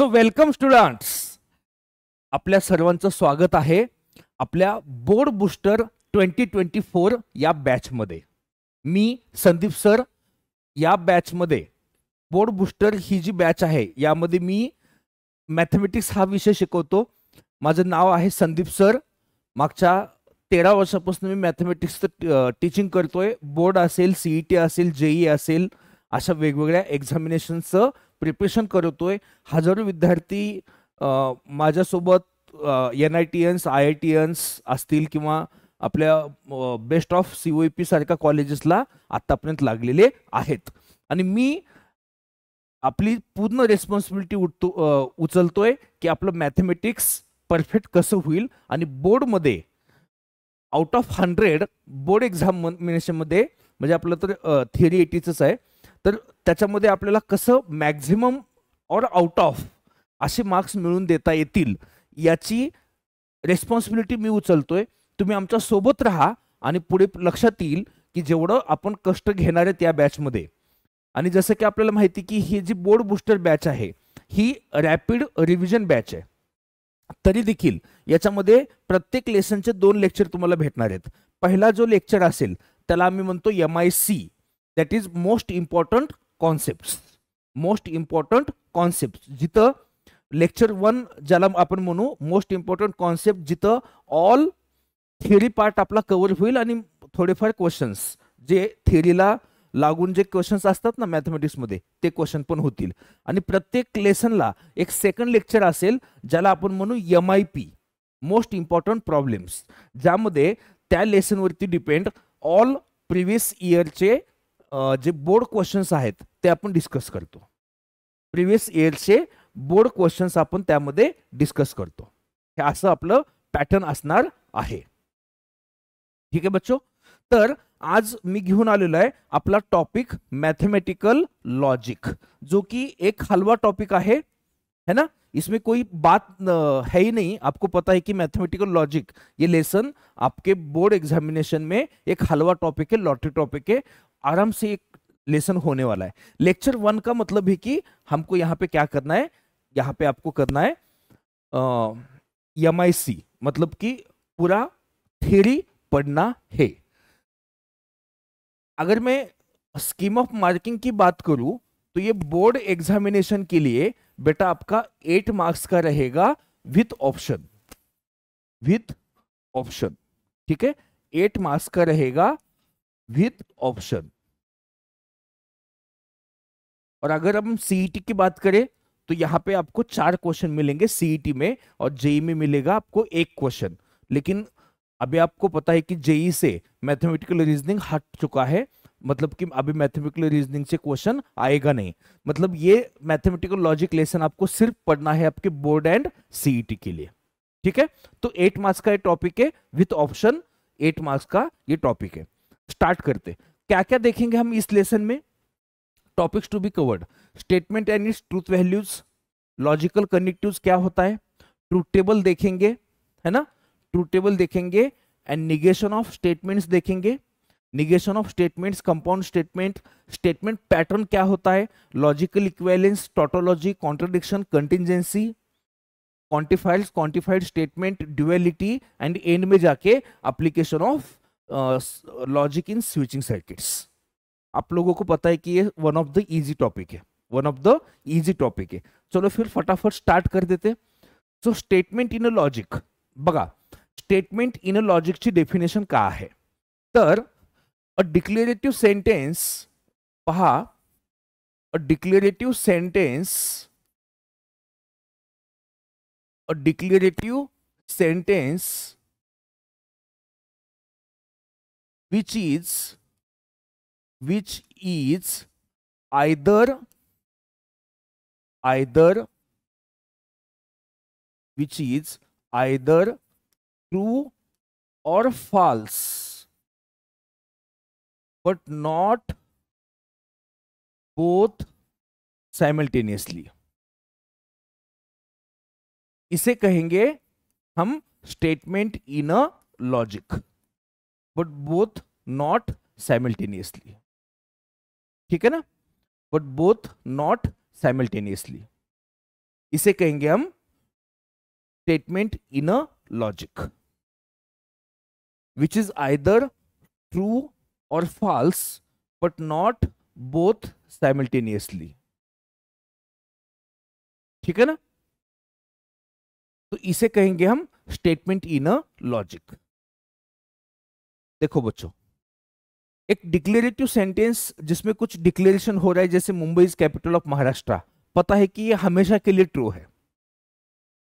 So welcome students आपल्या सर्वांचं स्वागत आहे आपल्या board booster twenty twenty four या बॅचमध्ये मी संदीप सर या बॅचमध्ये बोर्ड बुस्टर ही जी बॅच आहे यामध्ये मी मॅथमॅटिक्स हा विषय शिकवतो माझं नाव आहे संदीप सर मागच्या तेरा वर्षापासून मी मॅथमॅटिक्सचं टीचिंग करतोय बोर्ड असेल सीई टी असेल जेई असेल अशा वेगवेगळ्या एक्झामिनेशनचं प्रिपरेशन आहे हजारो विद्यार्थी माझ्यासोबत एन आय टी एन्स आय आय टी एन्स असतील किंवा आपल्या best of C O P सारख्या कॉलेजेसला आतापर्यंत लागलेले आहेत आणि मी आपली पूर्ण रेस्पॉन्सिबिलिटी उठतो उचलतोय की आपलं मॅथमॅटिक्स परफेक्ट कसं होईल आणि बोर्डमध्ये out of hundred board exam म्हणजे आपलं तर थिअरी एटीचंच आहे तर त्याच्यामध्ये आपल्याला कसं मॅक्झिमम और आउट ऑफ असे मार्क्स मिळून देता येतील याची रेस्पॉन्सिबिलिटी मी उचलतोय तुम्ही आमच्या सोबत राहा आणि पुढे लक्षात येईल की जेवढं आपण कष्ट घेणार आहेत या बॅचमध्ये आणि जसं की आपल्याला माहिती की ही जी बोर्ड बुस्टर बॅच आहे ही रॅपिड रिव्हिजन बॅच आहे तरी देखील याच्यामध्ये प्रत्येक लेसनचे दोन लेक्चर तुम्हाला भेटणार आहेत पहिला जो लेक्चर असेल त्याला आम्ही म्हणतो M I C that is most important concept most important concept जिथं लेक्चर वन ज्याला आपण म्हणू मोस्ट इम्पॉर्टंट कॉन्सेप्ट जिथं ऑल थेरी पार्ट आपला कव्हर होईल आणि थोडेफार क्वेश्चन्स जे थेरीला लागून जे क्वेश्चन्स असतात ना मॅथमॅटिक्समध्ये ते क्वेश्चन पण होतील आणि प्रत्येक लेसनला एक सेकंड लेक्चर असेल ज्याला आपण म्हणू M I P most important problems ज्यामध्ये त्या लेसनवरती डिपेंड ऑल प्रिव्हियस इयरचे जे बोर्ड क्वेश्चन्स आहेत ते आपण डिस्कस करतो प्रिव्हियस इयरचे बोर्ड क्वेश्चन्स आपण त्यामध्ये डिस्कस करतो हे असं आपलं पॅटर्न असणार आहे ठीक आहे बच्चो तर आज मी घेऊन आलेलो आहे आपला टॉपिक मैथमेटिकल लॉजिक जो की एक हलवा टॉपिक आहे है ना इसमें कोई बात है ही नहीं आपको पता है कि मैथमेटिकल लॉजिक ये लेसन आपके बोर्ड एग्जामिनेशन में एक हलवा टॉपिक है लॉटरी टॉपिक है आराम से एक लेसन होने वाला है लेक्चर वन का मतलब है कि हमको यहाँ पे क्या करना है यहाँ पे आपको करना है एम आई सी मतलब कि पूरा थेरी पढ़ना है अगर मैं स्कीम ऑफ मार्किंग की बात करूं तो ये बोर्ड एग्जामिनेशन के लिए बेटा आपका एट मार्क्स का रहेगा विथ ऑप्शन विथ ऑप्शन ठीक है एट मार्क्स का रहेगा विद ऑप्शन और अगर हम सीईटी e की बात करें तो यहां पे आपको चार क्वेश्चन मिलेंगे सीईटी e में और जेई e में मिलेगा आपको एक क्वेश्चन लेकिन अभी आपको पता है कि जेई से मैथमेटिकल रीजनिंग हट चुका है मतलब कि अभी मैथमेटिकल रीजनिंग से क्वेश्चन आएगा नहीं मतलब ये मैथमेटिकल लॉजिक लेसन आपको सिर्फ पढ़ना है आपके बोर्ड एंड सीईटी के लिए ठीक है तो एट मार्क्स का ये टॉपिक है विथ ऑप्शन एट मार्क्स का ये टॉपिक है स्टार्ट करते क्या क्या देखेंगे हम इस लेसन में topics to be covered statement and its truth values logical connective क्या होता है ट्रूथ टेबल देखेंगे है ना ट्रूथ टेबल देखेंगे एंड निगेशन ऑफ स्टेटमेंट्स देखेंगे negation of statements compound statement statement pattern क्या होता है logical equivalence tautology contradiction contingency quantified quantified statement duality and end में जाके application of logic in switching circuits आप लोगों को पता है कि ये one of the easy topic है one of the easy topic है चलो फिर फटाफट स्टार्ट कर देते so statement in a logic बगा स्टेटमेंट इन अ ची डेफिनेशन का है तर अ डिक्लेरेटिव सेंटेंस पहा a declarative sentence a declarative sentence which is which is either either which is either true or false but not both simultaneously इसे कहेंगे हम statement in a logic but both not simultaneously ठीक है ना but both not simultaneously इसे कहेंगे हम statement in a logic which is either true और false but not both simultaneously ठीक है ना तो इसे कहेंगे हम स्टेटमेंट इन अ लॉजिक देखो बच्चों एक डिक्लेरेटिव सेंटेंस जिसमें कुछ डिक्लेरेशन हो रहा है जैसे Mumbai is capital of Maharashtra पता है कि ये हमेशा के लिए ट्रू है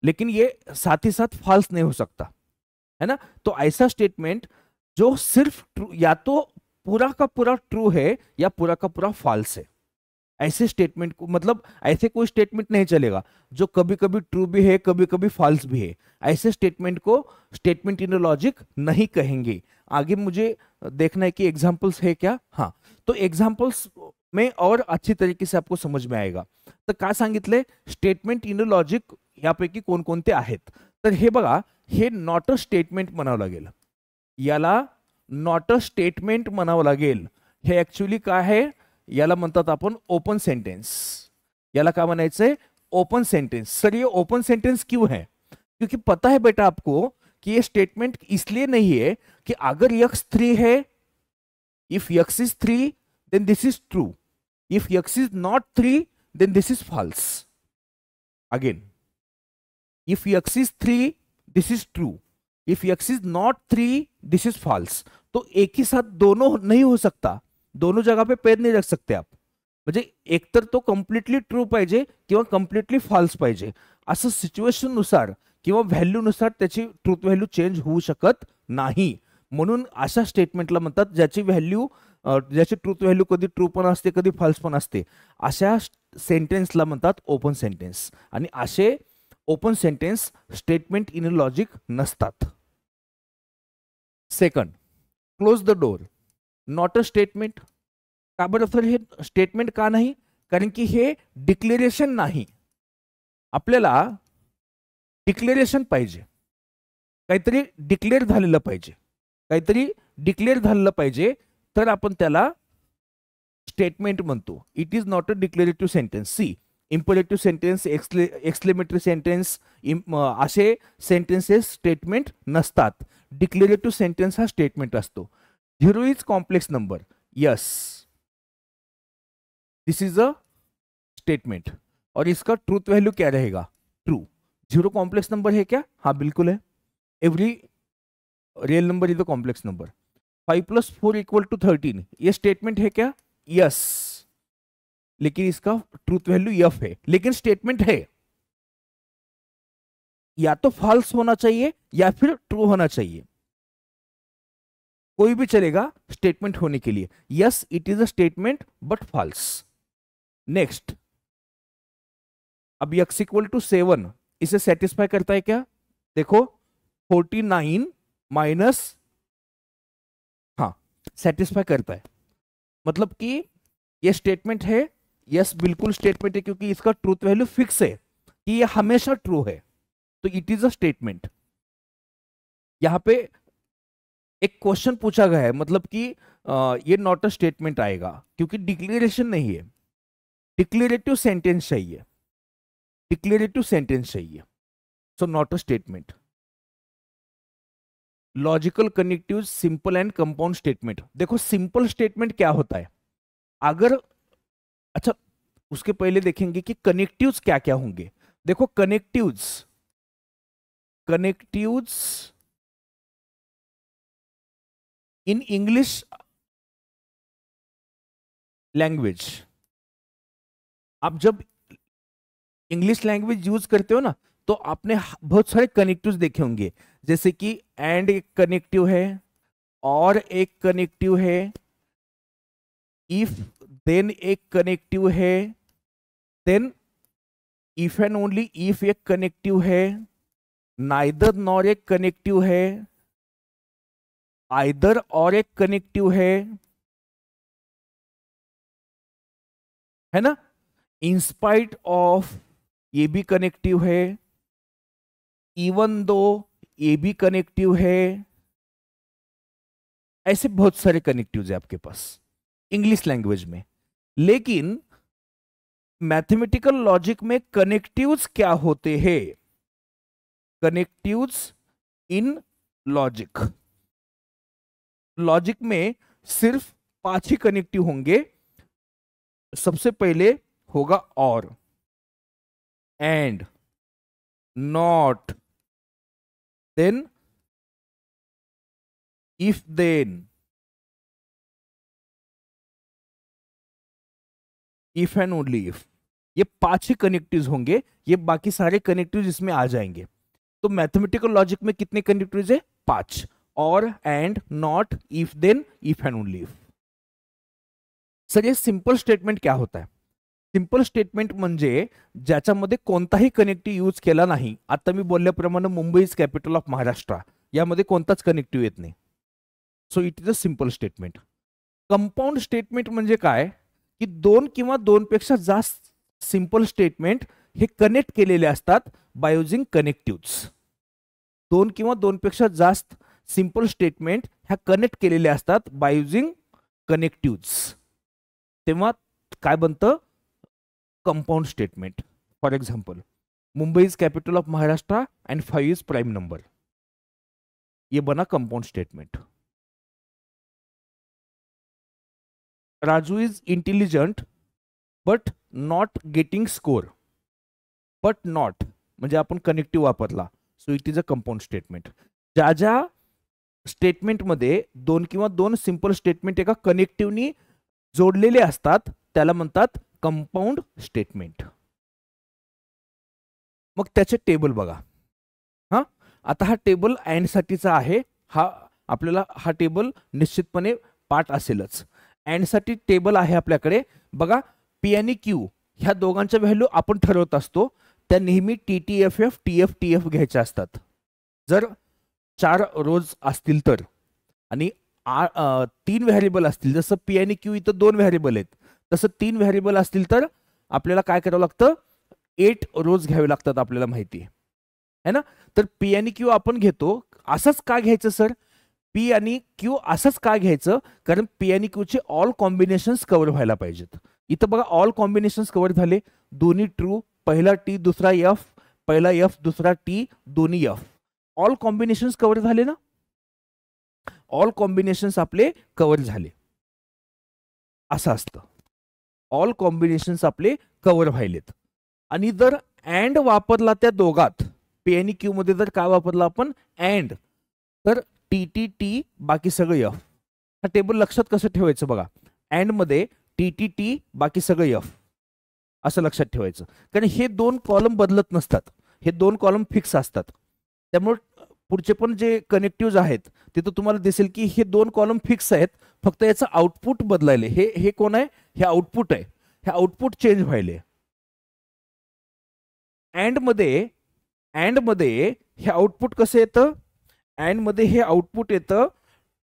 लेकिन ये साथ ही साथ फॉल्स नहीं हो सकता है ना तो ऐसा स्टेटमेंट जो सिर्फ ट्रू या तो पूरा का पूरा ट्रू है या पूरा का पूरा फॉल्स है ऐसे स्टेटमेंट को मतलब ऐसे कोई स्टेटमेंट नहीं चलेगा जो कभी कभी ट्रू भी है कभी कभी फॉल्स भी है ऐसे स्टेटमेंट को स्टेटमेंट इन लॉजिक नहीं कहेंगे आगे मुझे देखना है कि एग्जाम्पल्स है क्या हाँ तो एग्जाम्पल्स में और अच्छी तरीके से आपको समझ में आएगा तो का संगित स्टेटमेंट इन लॉजिक यापैकी को आहेत हे हे नॉट अ स्टेटमेंट मनाव लगे याला नॉट अ स्टेटमेंट मनाव लगे एक्चुअली का है याला ओपन सेंटेंस याला ओपन सेंटेंस सर ये ओपन सेंटेंस क्यों है क्योंकि पता है बेटा आपको कि ये स्टेटमेंट इसलिए नहीं है कि अगर यक्स थ्री है if x is three then this is true if x is not three then this is false again if x is three this is true if x is not three this is false तो एक ही साथ दोनों नहीं हो सकता दोनों जगह पे पैर नहीं रख सकते आप म्हणजे एकतर तो कम्प्लिटली ट्रू पाहिजे किंवा कम्प्लिटली फॉल्स पाहिजे असं सिच्युएशननुसार किंवा व्हॅल्यूनुसार त्याची ट्रूथ व्हॅल्यू चेंज होऊ शकत नाही म्हणून अशा स्टेटमेंटला म्हणतात ज्याची व्हॅल्यू ज्याची ट्रूथ व्हॅल्यू कधी ट्रू पण असते कधी फॉल्स पण असते अशा सेंटेन्सला म्हणतात ओपन सेंटेन्स आणि असे open sentence statement in logic नसतात second close the door not a statement का बरं सर हे स्टेटमेंट का नाही कारण की हे डिक्लेरेशन नाही आपल्याला डिक्लेरेशन पाहिजे काहीतरी डिक्लेअर झालेलं पाहिजे काहीतरी डिक्लेअर झालेलं पाहिजे तर आपण त्याला स्टेटमेंट म्हणतो it is not a declarative sentence सी इम्पोरेटिव्ह सेंटेन्स एक्सले एक्सलेमेटरी सेंटेन्स इम असे सेंटेन्सेस स्टेटमेंट नसतात डिक्लेरेटिव्ह सेंटेन्स हा स्टेटमेंट असतो 0 is complex number. Yes. This is a statement. और इसका ट्रूथ वैल्यू क्या रहेगा ट्रू जीरो कॉम्प्लेक्स नंबर है क्या हाँ बिल्कुल है every real number is a complex number five plus four equal to thirteen ये स्टेटमेंट है क्या यस yes. लेकिन इसका ट्रूथ वैल्यू यफ है लेकिन स्टेटमेंट है या तो फॉल्स होना चाहिए या फिर ट्रू होना चाहिए कोई भी चलेगा स्टेटमेंट होने के लिए yes it is a statement but false next अब यक्स इक्वल टू सेवन इसे सेटिस्फाई करता है क्या देखो फोर्टी नाइन माइनस हाँ सेटिस्फाई करता है मतलब कि ये स्टेटमेंट है यस बिल्कुल स्टेटमेंट है क्योंकि इसका ट्रूथ वैल्यू फिक्स है कि ये हमेशा ट्रू है तो इट इज अ स्टेटमेंट यहां पे एक क्वेश्चन पूछा गया है मतलब कि ये नॉट अ स्टेटमेंट आएगा क्योंकि डिक्लेरेशन नहीं है डिक्लेरेटिव सेंटेंस चाहिए डिक्लेरेटिव सेंटेंस चाहिए so not a statement logical connective simple and compound statement देखो सिंपल स्टेटमेंट क्या होता है अगर अच्छा उसके पहले देखेंगे कि कनेक्टिव्स क्या क्या होंगे देखो connectives connectives in english language आप जब इंग्लिश लैंग्वेज यूज करते हो ना तो आपने बहुत सारे कनेक्टिव देखे होंगे जैसे कि एंड एक कनेक्टिव है और एक कनेक्टिव है इफ देन एक कनेक्टिव है then if and only if एक कनेक्टिव है नाइदर नॉर एक कनेक्टिव है आइदर और एक कनेक्टिव है है ना इंस्पाइट ऑफ ये भी कनेक्टिव है इवन दो ये भी कनेक्टिव है ऐसे बहुत सारे कनेक्टिव है आपके पास इंग्लिश लैंग्वेज में लेकिन मैथमेटिकल लॉजिक में कनेक्टिव्स क्या होते हैं कनेक्टिव्स इन लॉजिक लॉजिक में सिर्फ पांच ही कनेक्टिव होंगे सबसे पहले होगा or and not then if then if and only if ये पांच ही कनेक्टिव होंगे ये बाकी सारे कनेक्टिव इसमें आ जाएंगे तो मैथमेटिकल लॉजिक में कितने कनेक्टिव है पांच or, and, not, if, then, if and only if. Sir हे सिम्पल स्टेटमेंट क्या होत आहे सिंपल स्टेटमेंट म्हणजे ज्याच्यामध्ये कोणताही कनेक्टिव्ह यूज केला नाही आता मी बोलल्याप्रमाणे Mumbai is capital of Maharashtra यामध्ये कोणताच कनेक्टिव्ह येत नाही so it is a simple statement compound statement म्हणजे काय की दोन किंवा दोनपेक्षा जास्त सिंपल स्टेटमेंट हे कनेक्ट केलेले असतात बायोजिंग कनेक्टिव्ह दोन किंवा दोनपेक्षा जास्त सिम्पल स्टेटमेंट ह्या कनेक्ट केलेल्या असतात बाय युजिंग कनेक्टिव्ह तेव्हा काय बनतं compound statement for example Mumbai is capital of Maharashtra and five is prime number ये बना compound statement Raju is intelligent but not getting score but not म्हणजे आपण कनेक्टिव्ह वापरला so it is a compound statement ज्या ज्या स्टेटमेंटमध्ये दोन किंवा दोन सिंपल स्टेटमेंट एका कनेक्टिव्हनी जोडलेले असतात त्याला म्हणतात कंपाऊंड स्टेटमेंट मग त्याचे टेबल बघा हा आता हा टेबल अँडसाठीचा आहे हा आपल्याला हा टेबल निश्चितपणे पाठ असेलच अँडसाठी टेबल आहे आपल्याकडे बघा पी आणि क्यू ह्या दोघांच्या व्हॅल्यू आपण ठरवत असतो त्या नेहमी T T F F T F T F घ्यायच्या असतात जर चार रोज असतील तर आणि तीन व्हॅरिएबल असतील जसं पी आणि क्यू इथं दोन व्हॅरिएबल आहेत तसं तीन व्हॅरिएबल असतील तर आपल्याला काय करावं लागतं एट रोज घ्यावे लागतात आपल्याला माहिती आहे ना तर पी आणि क्यू आपण घेतो असंच का घ्यायचं सर पी आणि क्यू असंच का घ्यायचं कारण पी आणि क्यूचे ऑल कॉम्बिनेशन्स कव्हर व्हायला पाहिजेत इथं बघा ऑल कॉम्बिनेशन्स कव्हर झाले दोन्ही ट्रू पहिला टी दुसरा एफ पहिला एफ दुसरा टी दोन्ही एफ ऑल कॉम्बिनेशन्स कव्हर झाले ना ऑल कॉम्बिनेशन्स आपले कव्हर झाले असं असतं ऑल कॉम्बिनेशन्स आपले कव्हर व्हायलेत आणि जर अँड वापरला त्या दोघात पी आणि क्यू मध्ये जर काय वापरला आपण अँड तर टी टी टी बाकी सगळं यफ हा टेबल लक्षात कसं ठेवायचं बघा अँडमध्ये टी टी टी बाकी सगळं यफ असं लक्षात ठेवायचं कारण हे दोन कॉलम बदलत नसतात हे दोन कॉलम फिक्स असतात त्यामुळे पुढचे पण जे कनेक्टिव्ह आहेत तिथं तुम्हाला दिसेल की हे दोन कॉलम फिक्स आहेत फक्त याचं आउटपुट बदलायले हे हे कोण आहे हे आउटपुट आहे हे आउटपुट चेंज व्हायले अँड मध्ये अँड मध्ये हे आउटपुट कसं येतं अँड मध्ये हे आउटपुट येतं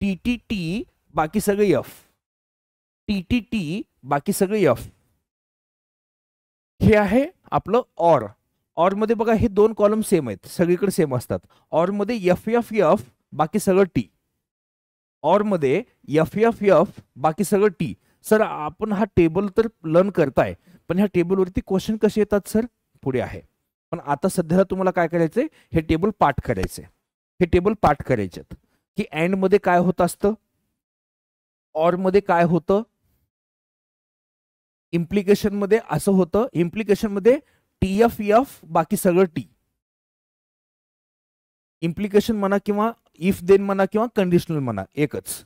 टी टी टी बाकी सगळे एफ टी टी टी बाकी सगळे एफ हे आहे आपलं ऑर मध्ये बघा हे दोन कॉलम सेम आहेत सगळीकडे सेम असतात मध्ये एफ एफ एफ बाकी सगळं टी मध्ये एफ एफ एफ बाकी सगळं टी सर आपण हा टेबल तर लर्न करताय पण ह्या टेबलवरती क्वेश्चन कसे येतात सर पुढे आहे पण आता सध्याला तुम्हाला काय करायचंय हे टेबल पाठ करायचे हे टेबल पाठ करायचे की मध्ये काय होत असतं मध्ये काय होतं इम्प्लिकेशनमध्ये असं होतं इम्प्लिकेशनमध्ये टी एफ एफ बाकी सगळं टी इम्प्लिकेशन म्हणा किंवा इफ देन म्हणा किंवा कंडिशनल म्हणा एकच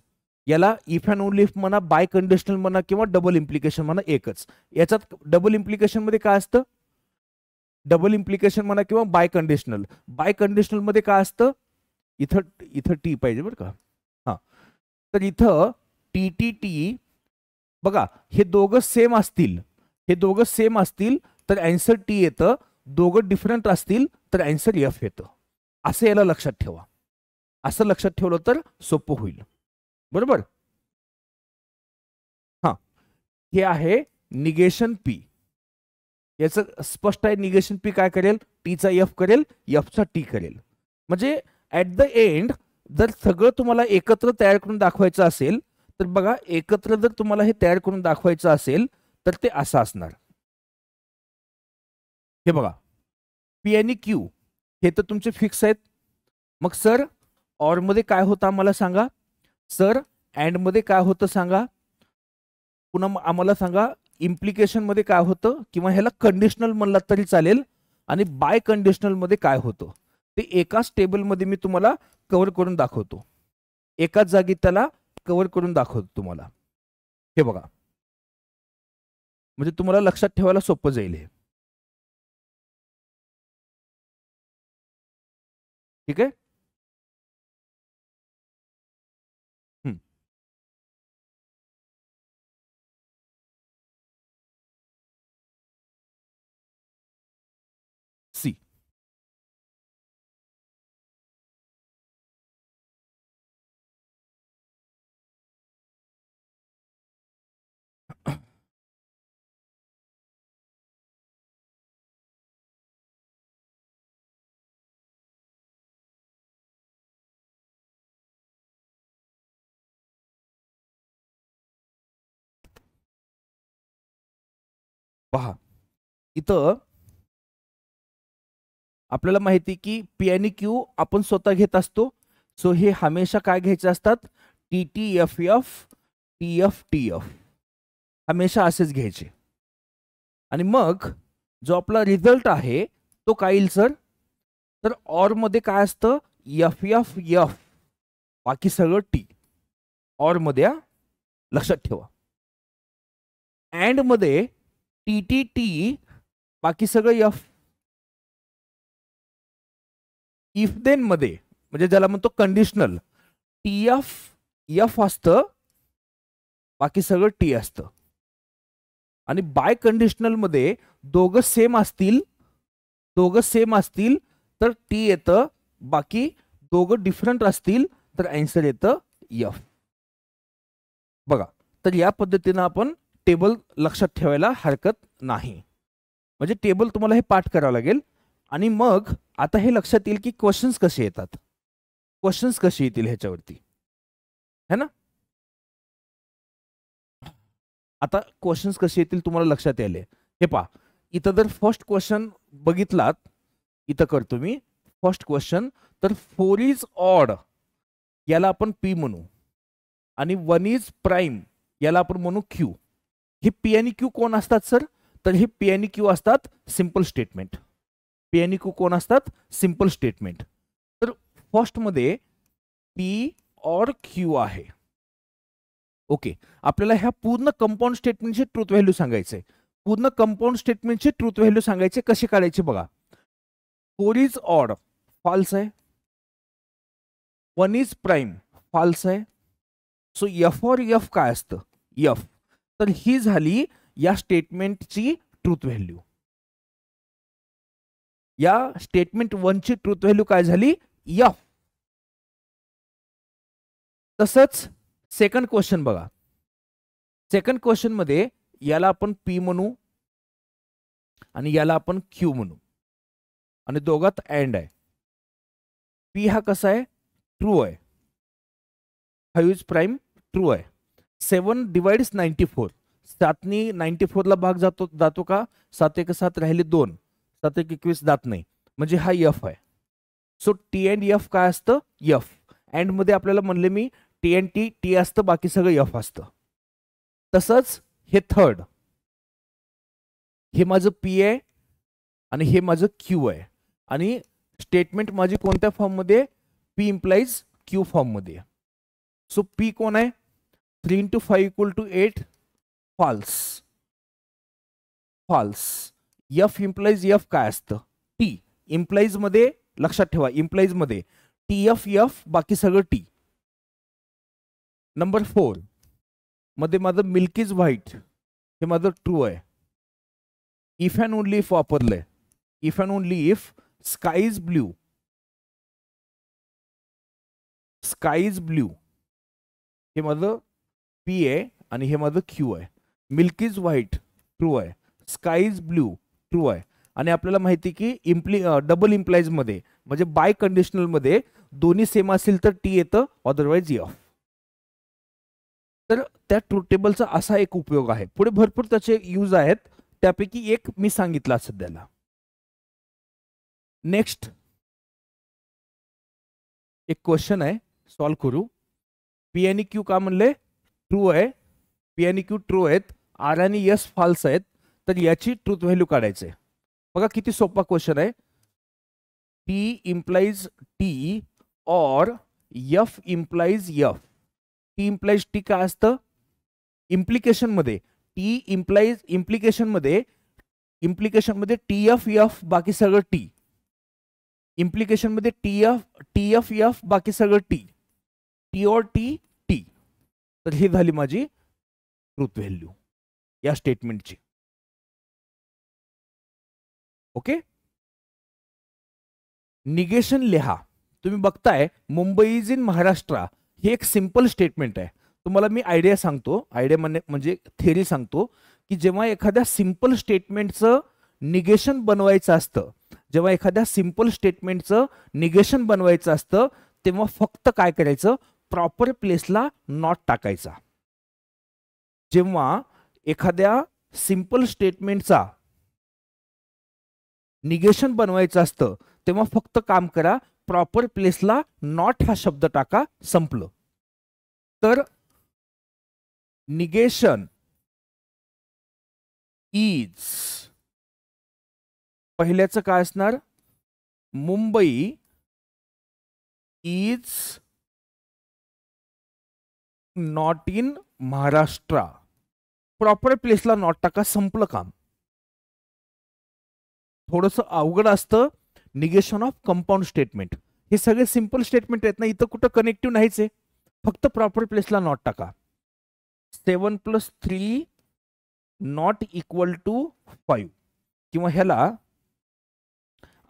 याला इफ अँड ओनली इफ म्हणा बाय कंडिशनल म्हणा किंवा डबल इम्प्लिकेशन म्हणा एकच याच्यात डबल इम्प्लिकेशन मध्ये काय असतं डबल इम्प्लिकेशन म्हणा किंवा बाय कंडिशनल बाय कंडिशनल मध्ये काय असतं इथं इथं टी पाहिजे बरं का हा तर इथं टी टी टी बघा हे दोघं सेम असतील हे दोघं सेम असतील तर अँसर टी येतं दोघं डिफरंट असतील तर अँसर एफ येतं असं याला लक्षात ठेवा असं लक्षात ठेवलं तर सोपं होईल बरोबर हां हे आहे निगेशन पी याचं स्पष्ट आहे निगेशन पी काय करेल टीचा एफ करेल एफचा टी करेल म्हणजे ॲट द एंड जर सगळं तुम्हाला एकत्र तयार करून दाखवायचं असेल तर बघा एकत्र जर तुम्हाला हे तयार करून दाखवायचं असेल तर ते असं असणार हे बघा पी आणि क्यू हे तर तुमचे फिक्स आहेत मग सर ऑरमध्ये काय होतं आम्हाला सांगा सर अँडमध्ये काय होतं सांगा पुन्हा आम्हाला सांगा इम्प्लिकेशनमध्ये काय होतं किंवा ह्याला कंडिशनल म्हणला तरी चालेल आणि बाय कंडिशनलमध्ये काय होतं ते एकाच टेबलमध्ये मी तुम्हाला कवर करून दाखवतो एकाच जागी त्याला कवर करून दाखवतो तुम्हाला हे बघा म्हणजे तुम्हाला लक्षात ठेवायला सोपं जाईल हे ठीक आहे पहा इथं आपल्याला माहिती की पी क्यू आपण स्वतः घेत असतो सो हे हमेशा काय घ्यायचे असतात T T F F T F T F हमेशा असेच घ्यायचे आणि मग जो आपला रिझल्ट आहे तो काय सर तर ऑर मध्ये काय असतं एफ एफ एफ बाकी सगळं टी ऑर मध्ये लक्षात ठेवा मध्ये टी टी टी बाकी सगळं एफ इफ देन मध्ये म्हणजे ज्याला म्हणतो कंडिशनल टी एफ एफ असतं बाकी सगळं टी असतं आणि बाय मध्ये दोघं सेम असतील दोघं सेम असतील तर टी येतं बाकी दोघं डिफरंट असतील तर अँसर येतं यफ बघा तर या पद्धतीनं आपण टेबल लक्षात ठेवायला हरकत नाही म्हणजे टेबल तुम्हाला हे पाठ करावं लागेल आणि मग आता हे लक्षात येईल की क्वेश्चन्स कसे येतात क्वेश्चन्स कसे येतील ह्याच्यावरती है ना आता क्वेश्चन्स कसे येतील तुम्हाला लक्षात यायले हे पा इथं जर फर्स्ट क्वेश्चन बघितलात इथं करतो मी फर्स्ट क्वेश्चन तर फोर इज ऑड याला आपण पी म्हणू आणि वन इज प्राईम याला आपण म्हणू क्यू हे पी आणि क्यू कोण असतात सर तर हे पी आणि क्यू असतात सिम्पल स्टेटमेंट पी आणि क्यू कोण असतात सिम्पल स्टेटमेंट तर फर्स्टमध्ये पी ऑर क्यू आहे ओके आपल्याला ह्या पूर्ण कंपाऊंड स्टेटमेंटचे ट्रुथ व्हॅल्यू सांगायचे पूर्ण कंपाऊंड स्टेटमेंटचे ट्रूथ व्हॅल्यू सांगायचे कसे काढायचे बघा फोर इज ऑड फॉल्स आहे वन इज प्राईम फॉल्स आहे सो एफ ऑर एफ काय असतं एफ तर ही झाली या स्टेटमेंटची ट्रूथ व्हॅल्यू या स्टेटमेंट वनची ट्रूथ व्हॅल्यू काय झाली यफ तसंच सेकंड क्वेश्चन बघा सेकंड क्वेश्चन मध्ये याला आपण पी म्हणू आणि याला आपण क्यू म्हणू आणि दोघात अँड आहे पी हा कसा आहे ट्रू आहे फाईव्ह प्राईम ट्रू आहे सेवन डिवाइड्स नाईन्टी फोर सातनी नाईन्टी फोरला भाग जातो जातो का सात एक सात राहिले दोन सात एक एकवीस जात नाही म्हणजे हा यफ आहे सो टी अँड एफ काय असतं यफ अँडमध्ये आपल्याला म्हणले मी टी अँड टी टी असतं बाकी सगळं यफ असतं तसंच हे थर्ड हे माझं पी आहे आणि हे माझं क्यू आहे आणि स्टेटमेंट माझी कोणत्या फॉर्ममध्ये पी इम्प्लाईज क्यू फॉर्ममध्ये सो पी कोण आहे three into five equal to eight false false F implies F काय असतं टी इम्प्लाइज मध्ये लक्षात ठेवा इम्प्लाइज मध्ये टी एफ बाकी सगळं टी नंबर फोर मध्ये माझं मिल्क इज व्हाईट हे माझं ट्रू आहे इफ अँड ओनली इफ वापरलंय if and only if sky is blue sky is blue हे माझं पी आहे आणि हे माझं क्यू आहे मिल्क इज व्हाईट ट्रू आहे स्काय इज ब्ल्यू ट्रू आहे आणि आपल्याला माहिती की इम्प्लि डबल इम्प्लाईजमध्ये म्हणजे बाय कंडिशनलमध्ये दोन्ही सेम असेल तर टी येतं अदरवाईज ई ऑफ तर त्या ट्रूथ टेबलचा असा एक उपयोग आहे पुढे भरपूर त्याचे यूज आहेत त्यापैकी एक मी सांगितला सध्याला नेक्स्ट एक क्वेश्चन आहे सॉल्व करू पी आणि क्यू का म्हणले ट्रू आहे पी e आणि क्यू ट्रू आहेत आर आणि यस फाल्स आहेत तर याची ट्रूथ व्हॅल्यू काढायचे बघा किती सोपा क्वेश्चन आहे T implies T or F implies F T implies T काय असतं इम्प्लिकेशनमध्ये टी इम्प्लाइज इम्प्लिकेशनमध्ये इम्प्लिकेशनमध्ये टी एफ यफ बाकी सगळं टी इम्प्लिकेशनमध्ये T F T F F बाकी सगळं टी टी और टी तर ही झाली माझी ट्रूथ व्हॅल्यू या स्टेटमेंटची ओके निगेशन लिहा तुम्ही बघताय मुंबई इज इन महाराष्ट्र हे एक सिंपल स्टेटमेंट आहे तुम्हाला मी आयडिया सांगतो आयडिया म्हणजे थेरी सांगतो की जेव्हा एखाद्या सिंपल स्टेटमेंटचं निगेशन बनवायचं असतं जेव्हा एखाद्या सिंपल स्टेटमेंटचं निगेशन बनवायचं असतं तेव्हा फक्त काय करायचं प्रॉपर प्लेसला नॉट टाकायचा जेव्हा एखाद्या सिंपल स्टेटमेंटचा निगेशन बनवायचं असतं तेव्हा फक्त काम करा प्रॉपर प्लेसला नॉट हा शब्द टाका संपलं तर निगेशन इज पहिल्याचं काय असणार Mumbai is not in Maharashtra proper प्लेसला नॉट टाका संपलं काम थोडस अवघड असतं निगेशन ऑफ कंपाऊंड स्टेटमेंट हे सगळे सिंपल स्टेटमेंट आहेत ना इथं कुठं कनेक्टिव्ह नाहीच आहे फक्त प्रॉपर प्लेसला नॉट टाका seven plus three not equal to five किंवा ह्याला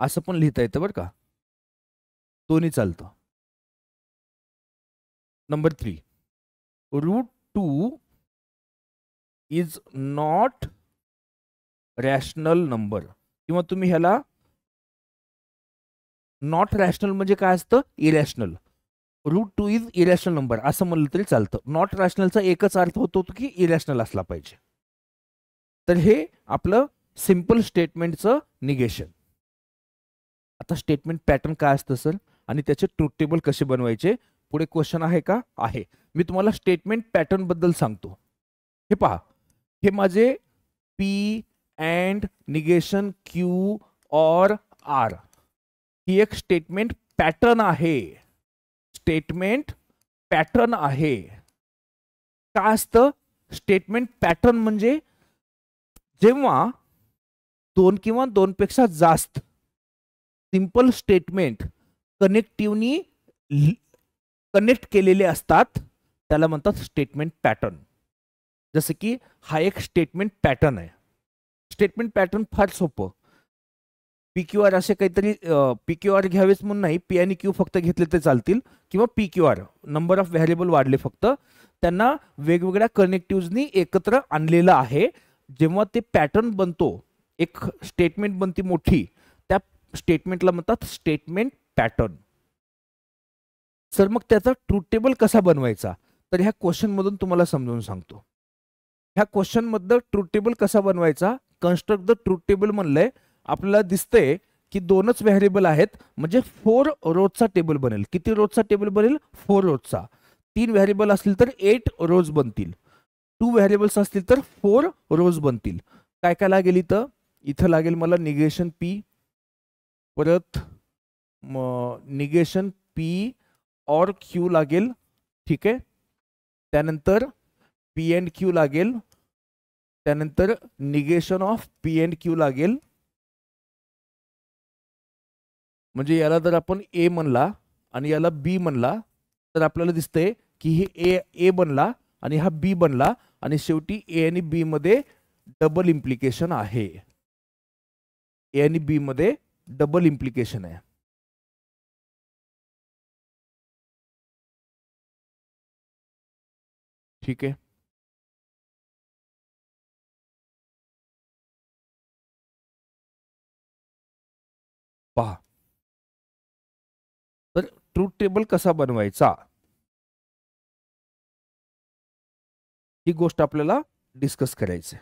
असं पण लिहिता येतं बरं का दोन्ही चालतं number three root 2 is not rational number किंवा तुम्ही ह्याला नॉट रॅशनल म्हणजे काय असतं irrational root two is irrational number असं म्हणलं तरी चालतं नॉट रॅशनलचा एकच अर्थ होतो की इरॅशनल असला पाहिजे तर हे आपलं सिम्पल स्टेटमेंटचं निगेशन आता स्टेटमेंट पॅटर्न काय असतं सर आणि त्याचे ट्रूथ टेबल कसे बनवायचे पुढे क्वेश्चन आहे का आहे मी तुम्हाला स्टेटमेंट पॅटर्न बद्दल सांगतो हे पहा हे माझे P and negation Q or R ही एक स्टेटमेंट पॅटर्न आहे स्टेटमेंट पॅटर्न आहे का असतं स्टेटमेंट पॅटर्न म्हणजे जेव्हा दोन किंवा दोनपेक्षा जास्त सिंपल स्टेटमेंट कनेक्टिव्हनी कनेक्ट केलेले असतात त्याला म्हणतात स्टेटमेंट पॅटर्न जसं की हा एक स्टेटमेंट पॅटर्न आहे स्टेटमेंट पॅटर्न फार सोपं पी क्यू आर असे काहीतरी पी क्यू आर घ्यावेच म्हणून नाही पी आणि क्यू फक्त घेतले ते चालतील किंवा P Q R number of variable वाढले फक्त त्यांना वेगवेगळ्या कनेक्टिव्हनी एकत्र आणलेलं आहे जेव्हा ते पॅटर्न बनतो एक स्टेटमेंट बनती मोठी त्या स्टेटमेंटला म्हणतात स्टेटमेंट पॅटर्न सर मग त्याचा ट्रूथ टेबल कसा बनवायचा तर ह्या क्वेश्चनमधून तुम्हाला समजून सांगतो ह्या क्वेश्चनमधलं ट्रूथ टेबल कसा बनवायचा कन्स्ट्रक्ट द ट्रूथ टेबल म्हणलंय आपल्याला दिसतंय की दोनच व्हॅरिएबल आहेत म्हणजे फोर रोजचा टेबल बनेल किती रोजचा टेबल बनेल फोर रोजचा तीन व्हॅरिएबल असतील तर एट रोज बनतील टू व्हेरिएबल्स असतील तर फोर रोज बनतील काय काय लागेल इथं इथं लागेल मला निगेशन पी परत निगेशन पी और क्यू लागेल ठीक आहे त्यानंतर पी एन क्यू लागेल त्यानंतर negation of P and Q लागेल म्हणजे याला जर आपण ए म्हणला आणि याला बी म्हणला तर आपल्याला दिसतंय की हे ए ए बनला आणि हा बी बनला आणि शेवटी ए आणि बी मध्ये डबल इम्प्लिकेशन आहे ए आणि बी मध्ये डबल इम्प्लिकेशन आहे ठीक है पहा तर ट्रूथ टेबल कसा बनवायचा ही गोष्ट आपल्याला डिस्कस करायची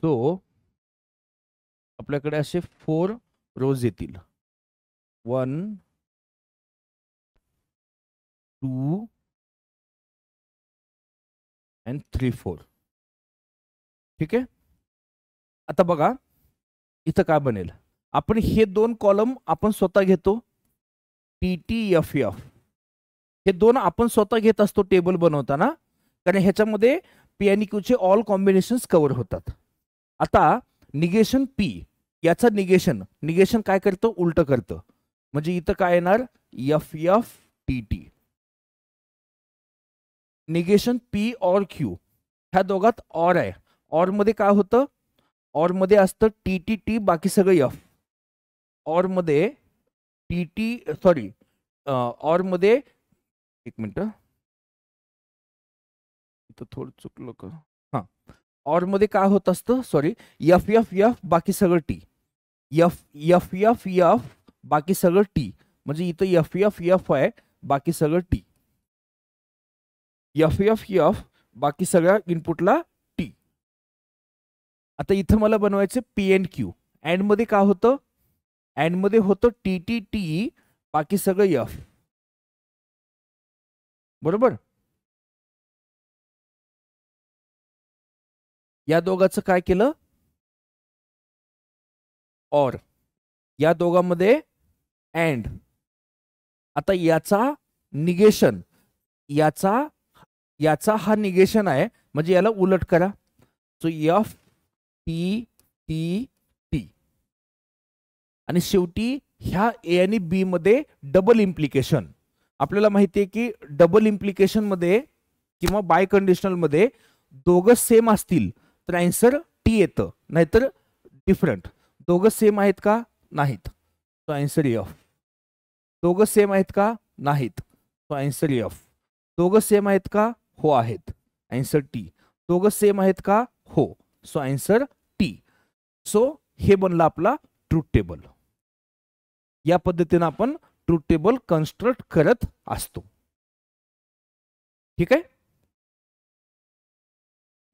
सो आपल्याकडे असे फोर रोज येतील one two and three four ठीक आहे आता बघा इथं काय बनेल आपण हे दोन कॉलम आपण स्वतः घेतो टी टी एफ एफ हे दोन आपण स्वतः घेत असतो टेबल बनवताना कारण ह्याच्यामध्ये पी क्यू चे ऑल कॉम्बिनेशन्स कव्हर होतात आता निगेशन पी याचं निगेशन निगेशन काय करतं उलट करतं म्हणजे इथं काय येणार F F T T negation P or Q ह्या दोघात ऑर आहे ऑर मध्ये काय होतं और मध्ये असतं टी टी टी बाकी सगळं एफ ऑर मध्ये टी टी सॉरी ऑर मध्ये एक मिनिट इथं थोडं चुकलं का हां ऑर मध्ये काय होत असतं सॉरी एफ एफ एफ बाकी सगळं T F F F F बाकी सगळं टी म्हणजे इथं एफ एफ एफ आहे बाकी सगळं टी एफ एफ एफ बाकी सगळ्या इनपुटला टी आता इथं मला बनवायचं पी एन क्यू अँड मध्ये काय होतं अँड मध्ये होतं टी टी टी बाकी सगळं एफ बरोबर या दोघाचं काय केलं और या दोघांमध्ये अँड आता याचा निगेशन याचा याचा हा निगेशन आहे म्हणजे याला उलट करा so F T T T आणि शेवटी ह्या ए आणि बी मध्ये डबल इम्प्लिकेशन आपल्याला माहिती आहे की डबल इम्प्लिकेशन मध्ये किंवा बाय कंडिशनल मध्ये दोघं सेम असतील तर अँसर टी येतं नाहीतर डिफरंट दोघं सेम आहेत का नाहीत तो अँसर ऑफ दोघं सेम आहेत का नाहीत तो अँसर ऑफ दोघं सेम आहेत का हो आहेत अँसर टी दोघं सेम आहेत का हो सो अँसर टी सो हे बनलं आपला ट्रूथ टेबल या पद्धतीनं आपण ट्रूथ टेबल कन्स्ट्रक्ट करत असतो ठीक आहे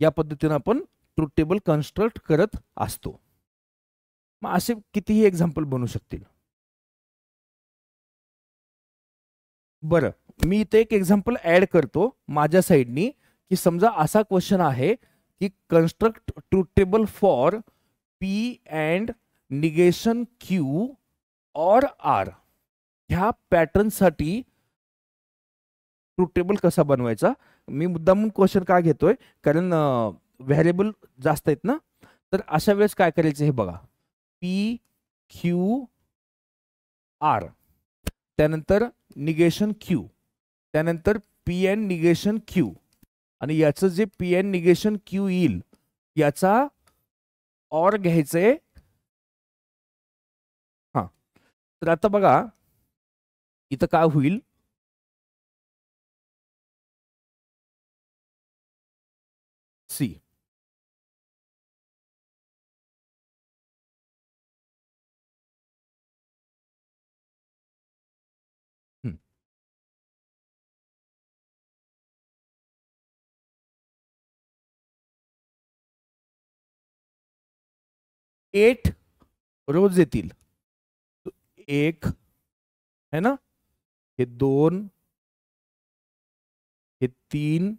या पद्धतीनं आपण ट्रूथ टेबल कन्स्ट्रक्ट करत असतो मग असे कितीही एक्झाम्पल बनू शकतील बरं मी इथे एक एक्झाम्पल ऍड करतो माझ्या साईडनी की समजा असा क्वेश्चन आहे की construct truth table for P and negation Q or R ह्या पॅटर्नसाठी ट्रूथ टेबल कसा बनवायचा मी मुद्दामून क्वेश्चन का घेतोय कारण व्हॅरेबल जास्त आहेत ना तर अशा वेळेस काय करायचं हे बघा पी क्यू आर त्यानंतर निगेशन क्यू त्यानंतर पी एन निगेशन क्यू आणि याचं J P and negation Q येईल याचा ऑर घ्यायचंय हां तर आता बघा इथं काय होईल सी एट रोज तो एक है ना ये दोन ये तीन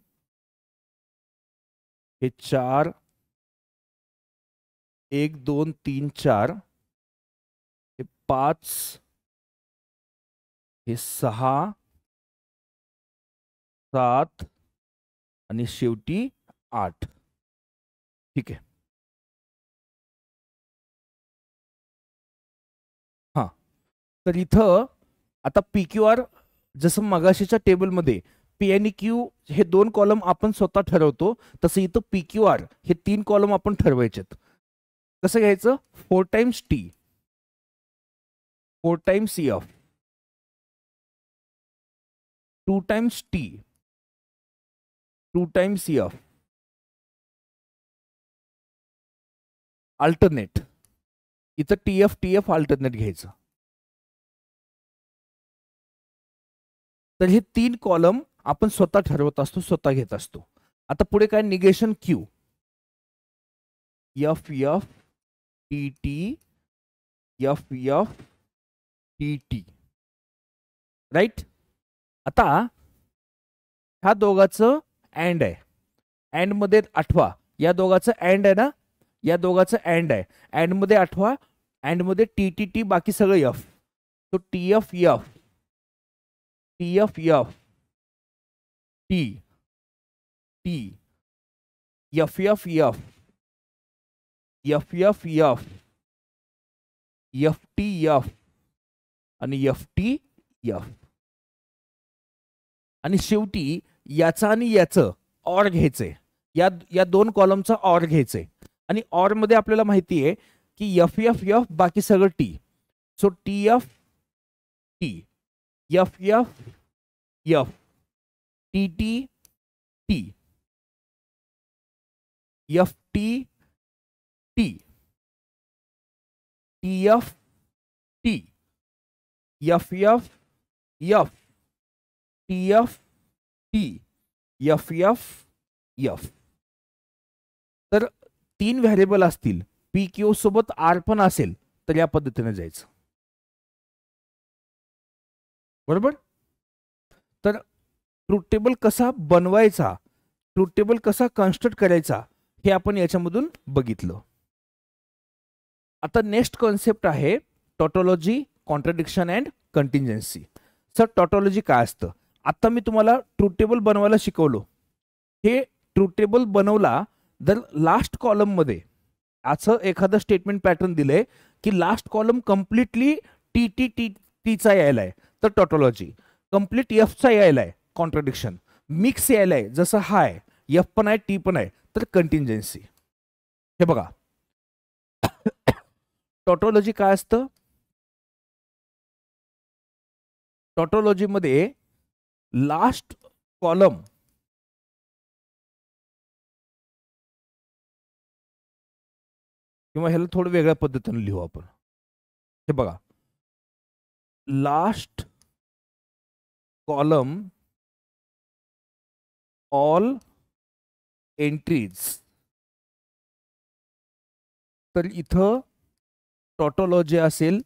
ये चार एक दोन तीन चार ये पांच ये सहा सात शेवटी आठ ठीक है तर इथं आता पी क्यू आर जसं मगाशीच्या टेबलमध्ये पी आणि क्यू हे दोन कॉलम आपण स्वतः ठरवतो तसं इथं पी क्यू आर हे तीन कॉलम आपण ठरवायचे कसं घ्यायचं four times T four times C F two times T two times C F alternate इथं T F T F alternate घ्यायचं तर हे तीन कॉलम आपण स्वतः ठरवत असतो स्वतः घेत असतो आता पुढे काय negation Q F F T T F F T T right आता ह्या दोघाचं अँड आहे अँड मध्ये आठवा या दोघाचं अँड आहे ना या दोघाचं अँड आहे अँड मध्ये आठवा अँड मध्ये टी टी टी बाकी सगळं यफ तो T F F F F T T F F F F F F F T F आणि एफ टी एफ आणि शेवटी याचा आणि याच ऑर घ्यायचंय या या दोन कॉलमचा ऑर घ्यायचंय आणि ऑर मध्ये आपल्याला माहिती आहे की एफ एफ एफ बाकी सगळं T so T F T F F F T T T F T T T F T F F F T F T F F F तर तीन व्हेरिएबल असतील पी क्यू सोबत R पण असेल तर या पद्धतीने जायचं बरोबर तर ट्रूथ टेबल कसा बनवायचा ट्रूथ टेबल कसा कन्स्ट्रक्ट करायचा हे आपण याच्यामधून बघितलं आता नेक्स्ट कॉन्सेप्ट आहे tautology contradiction and contingency sir tautology काय असतं आत्ता मी तुम्हाला ट्रूथ टेबल बनवायला शिकवलो हे ट्रूथ टेबल बनवला तर लास्ट कॉलममध्ये असं एखादं स्टेटमेंट पॅटर्न दिलंय की last column completely T T T टीचा यायला तर टॉटोलॉजी कम्प्लीट एफ यायला आहे कॉन्ट्रडिक्शन मिक्स यायला आहे जसं हाय एफ पण आहे टी पण आहे तर कंटिन्जन्सी हे बघा टॉटोलॉजी काय असतं मध्ये लास्ट कॉलम किंवा ह्याला थोडं वेगळ्या पद्धतीने लिहू आपण हे बघा लास्ट column all entries तर इथं टॉटॉलॉजी असेल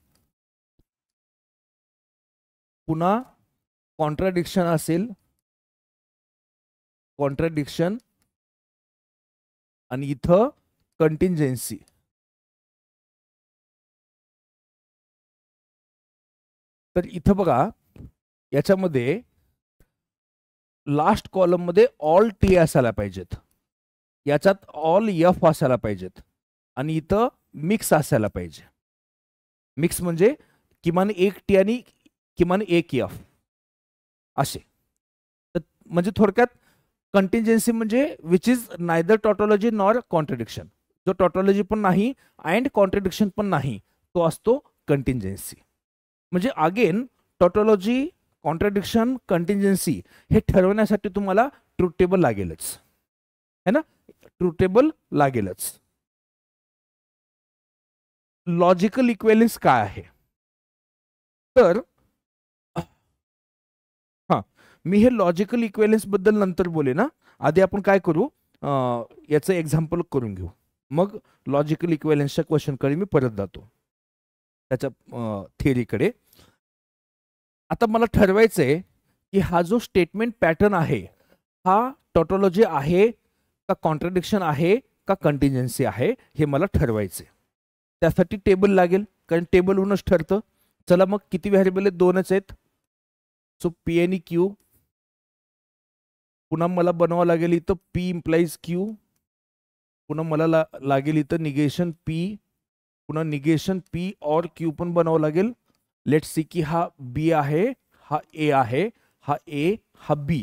पुन्हा कॉन्ट्राडिक्शन असेल कॉन्ट्राडिक्शन आणि इथं कंटिन्जन्सी तर इथं बघा याच्यामध्ये लास्ट कॉलममध्ये ऑल टी असायला पाहिजेत याच्यात ऑल यफ असायला पाहिजेत आणि इथं मिक्स असायला पाहिजे मिक्स म्हणजे किमान एक टी आणि किमान एक यफ असे तर म्हणजे थोडक्यात कंटिंजन्सी म्हणजे which is neither tautology nor contradiction जो टॉटॉलॉजी पण नाही अँड कॉन्ट्रडिक्शन पण नाही तो असतो कंटिंजन्सी म्हणजे अगेन टॉटॉलॉजी कॉन्ट्राडिक्शन कंटिंजन्सी हे ठरवण्यासाठी तुम्हाला ट्रूथ टेबल लागेलच है ना ट्रूथ टेबल लागेलच लॉजिकल इक्वेलन्स काय आहे तर हा मी हे लॉजिकल इक्वेलन्स बद्दल नंतर बोले ना आधी आपण काय करू याचं एक्झाम्पल करून घेऊ मग लॉजिकल इक्वेलन्सच्या क्वेश्चनकडे मी परत जातो त्याच्या थिअरीकडे आता मला ठरवायचं आहे की हा जो स्टेटमेंट पॅटर्न आहे हा टॉटॉलॉजी आहे का कॉन्ट्रडिक्शन आहे का कंटिन्जन्सी आहे हे मला ठरवायचे त्यासाठी टेबल लागेल कारण टेबलहूनच ठरतं चला मग किती व्हॅरिएबल आहेत दोनच आहेत सो पी ई क्यू पुन्हा मला बनवावं लागेल इथं पी इम्प्लाईज क्यू पुन्हा मला ला लागेल इथं निगेशन पी पुन्हा निगेशन पी ऑर क्यू पण बनवावं लागेल लेट सी की हा बी आहे हा ए आहे हा ए हा बी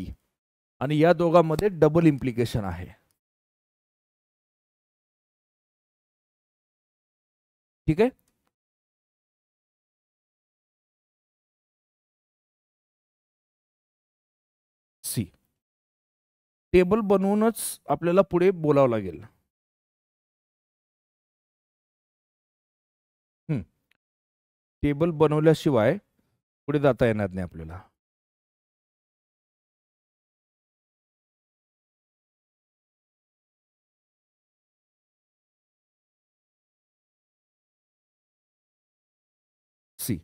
आणि या दोघांमध्ये डबल इम्प्लिकेशन आहे ठीक आहे सी टेबल बनवूनच आपल्याला पुढे बोलावं लागेल टेबल बनवल्याशिवाय पुढे जाता येणार नाही आपल्याला सी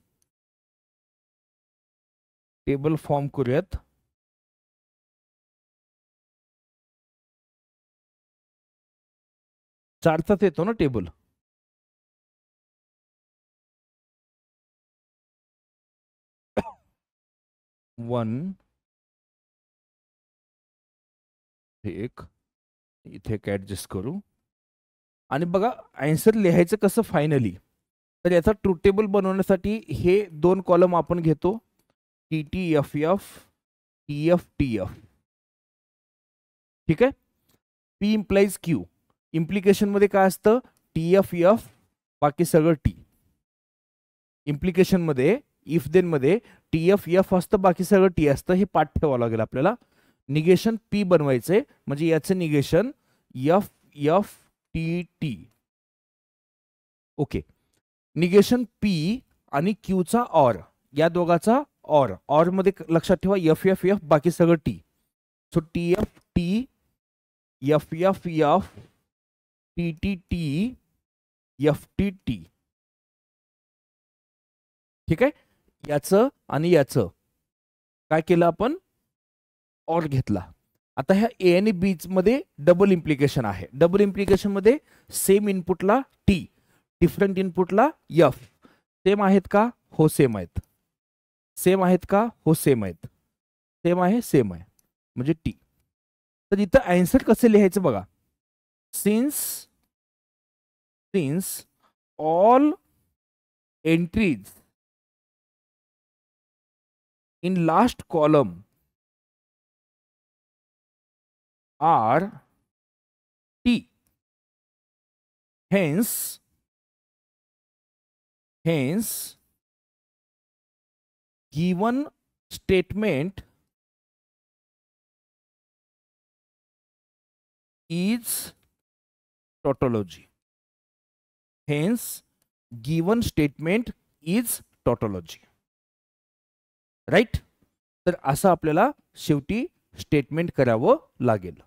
टेबल फॉर्म करूयात चारचाच येतो ना टेबल वन एक इथे एक ॲडजस्ट करू आणि बघा आन्सर लिहायचं कसं फायनली तर याचा ट्रू टेबल बनवण्यासाठी हे दोन कॉलम आपण घेतो T T F F T F T F ठीक आहे पी इम्प्लाइज क्यू इम्प्लिकेशनमध्ये काय असतं टी एफ एफ बाकी सगळं टी इम्प्लिकेशनमध्ये इफ मध्ये टी एफ एफ असतं बाकी सगळं टी असतं हे पाठ ठेवावं लागेल आपल्याला निगेशन पी बनवायचे म्हणजे याचं negation F F T T okay negation P आणि क्यूचा ऑर या दोघाचा ऑर ऑर मध्ये लक्षात ठेवा एफ एफ एफ बाकी सगळं T so T F T F F F T T T F T T ठीक आहे याचं आणि याचं काय केलं आपण ऑर घेतला आता ह्या ए आणि बीच मध्ये डबल इम्प्लिकेशन आहे डबल इम्प्लिकेशन मध्ये सेम इनपुटला टी डिफरंट इनपुटला यफ सेम आहेत का हो सेम आहेत सेम आहेत का हो सेम आहेत सेम आहे सेम आहे म्हणजे टी तर इथं अँसर कसे लिहायचं बघा since since all entries in last column are t hence hence given statement is tautology hence given statement is tautology right तर असं आपल्याला शेवटी स्टेटमेंट करावं लागेल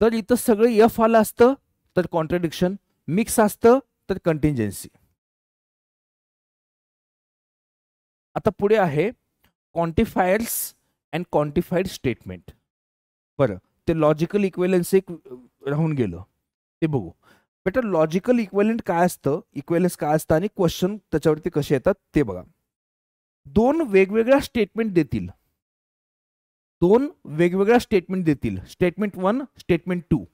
तर इथं सगळं एफ आलं असतं तर कॉन्ट्रडिक्शन मिक्स असतं तर कंटिन्जन्सी आता पुढे आहे क्वांटिफायर्स अँड क्वांटिफाईड स्टेटमेंट बरं ते लॉजिकल इक्वेलन्स एक राहून गेलं ते बघू बेटर लॉजिकल इक्वेलेंट काय असतं इक्वेलन्स काय असतं आणि क्वेश्चन त्याच्यावरती कसे येतात ते बघा दोन वेगवेगळ्या स्टेटमेंट देतील दोन वेगवेगळ्या स्टेटमेंट देतील स्टेटमेंट वन स्टेटमेंट टू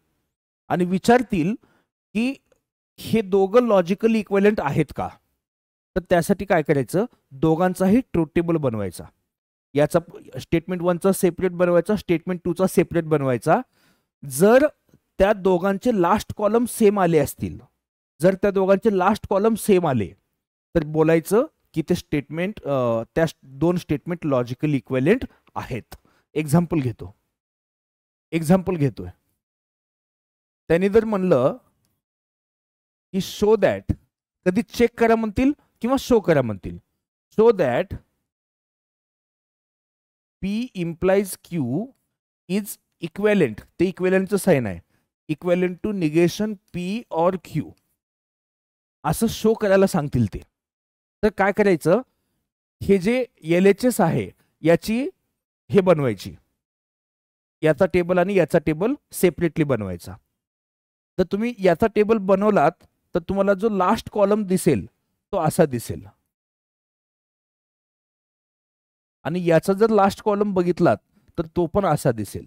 आणि विचारतील की हे दोघं लॉजिकली इक्वेलंट आहेत का तर त्यासाठी काय करायचं दोघांचाही ट्रूथ टेबल बनवायचा याचा स्टेटमेंट वनचा सेपरेट बनवायचा स्टेटमेंट टूचा सेपरेट बनवायचा जर त्या दोघांचे लास्ट कॉलम सेम आले असतील जर त्या दोघांचे लास्ट कॉलम सेम आले तर बोलायचं की ते स्टेटमेंट त्या दोन स्टेटमेंट लॉजिकल इक्वेलेंट आहेत एक्झाम्पल घेतो एक्झाम्पल घेतोय त्यांनी जर म्हणलं की शो दॅट कधी चेक करा म्हणतील किंवा शो करा म्हणतील show that P implies Q is equivalent ते इक्वेलेंटचं साईन आहे equivalent टू निगेशन पी और क्यू असं शो करायला सांगतील ते तर काय करायचं हे जे एल एच एस आहे याची हे बनवायची याचा टेबल आणि याचा टेबल सेपरेटली बनवायचा तर तुम्ही याचा टेबल बनवलात तर तुम्हाला जो लास्ट कॉलम दिसेल तो असा दिसेल आणि याचा जर लास्ट कॉलम बघितलात तर तो पण असा दिसेल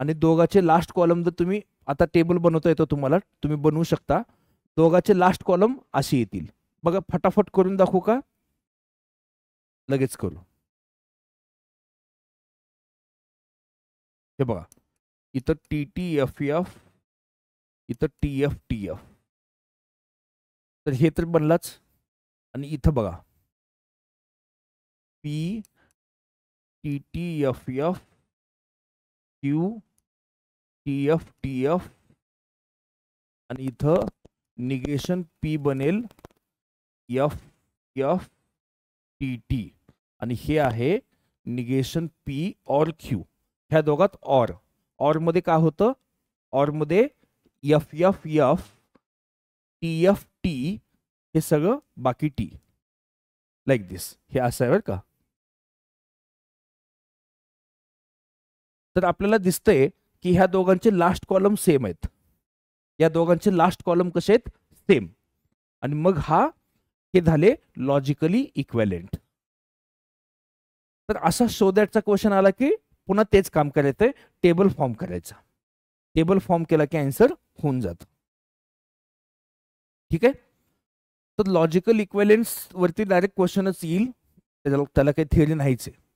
आणि दोघाचे लास्ट कॉलम जर तुम्ही आता टेबल बनवता येतो तुम्हाला तुम्ही बनवू शकता दोघाचे लास्ट कॉलम असे येतील बघा फटाफट करून दाखवू का लगेच करू हे बघा इथं टी टी एफ एफ इथं टी एफ टी एफ तर हे तर बनलाच आणि इथं बघा P T T F F Q T F T F आणि इथं निगेशन पी बनेल एफ एफ टी टी आणि हे आहे निगेशन पी ऑर क्यू ह्या दोघात ऑर ऑर मध्ये काय होतं ऑर मध्ये F F F T F T हे सगळं बाकी टी लाईक दिस हे असं आहे का तर आपल्याला दिसतंय की ह्या दोघांचे लास्ट कॉलम सेम आहेत या दोघांचे लास्ट कॉलम कसे आहेत सेम आणि मग हा हे झाले लॉजिकली इक्वेलेंट तर असा शो दॅटचा क्वेश्चन आला की पुन्हा तेच काम करायचं आहे टेबल फॉर्म करायचा टेबल फॉर्म केला की आन्सर होऊन जात ठीक आहे तर लॉजिकल इक्वेलेंट्स वरती डायरेक्ट क्वेश्चनच येईल त्याला काही थिअरी नाहीच आहे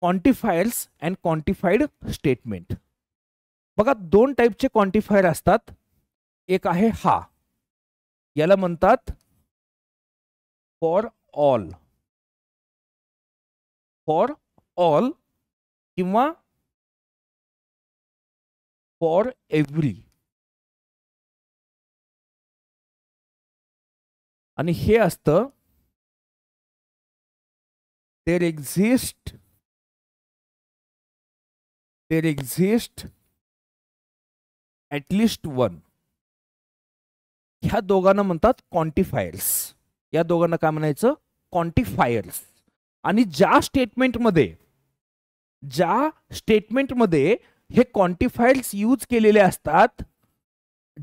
क्वांटिफायर्स अँड क्वांटिफाईड स्टेटमेंट बघा दोन टाईपचे क्वांटिफायर असतात एक आहे हा याला म्हणतात फॉर ऑल फॉर ऑल किंवा फॉर एव्हरी आणि हे असतं there exist there exist at least one ह्या दोघांना म्हणतात क्वांटिफायर्स या दोघांना काय म्हणायचं क्वांटिफायर्स आणि ज्या स्टेटमेंटमध्ये ज्या स्टेटमेंटमध्ये हे क्वांटिफायर्स यूज केलेले असतात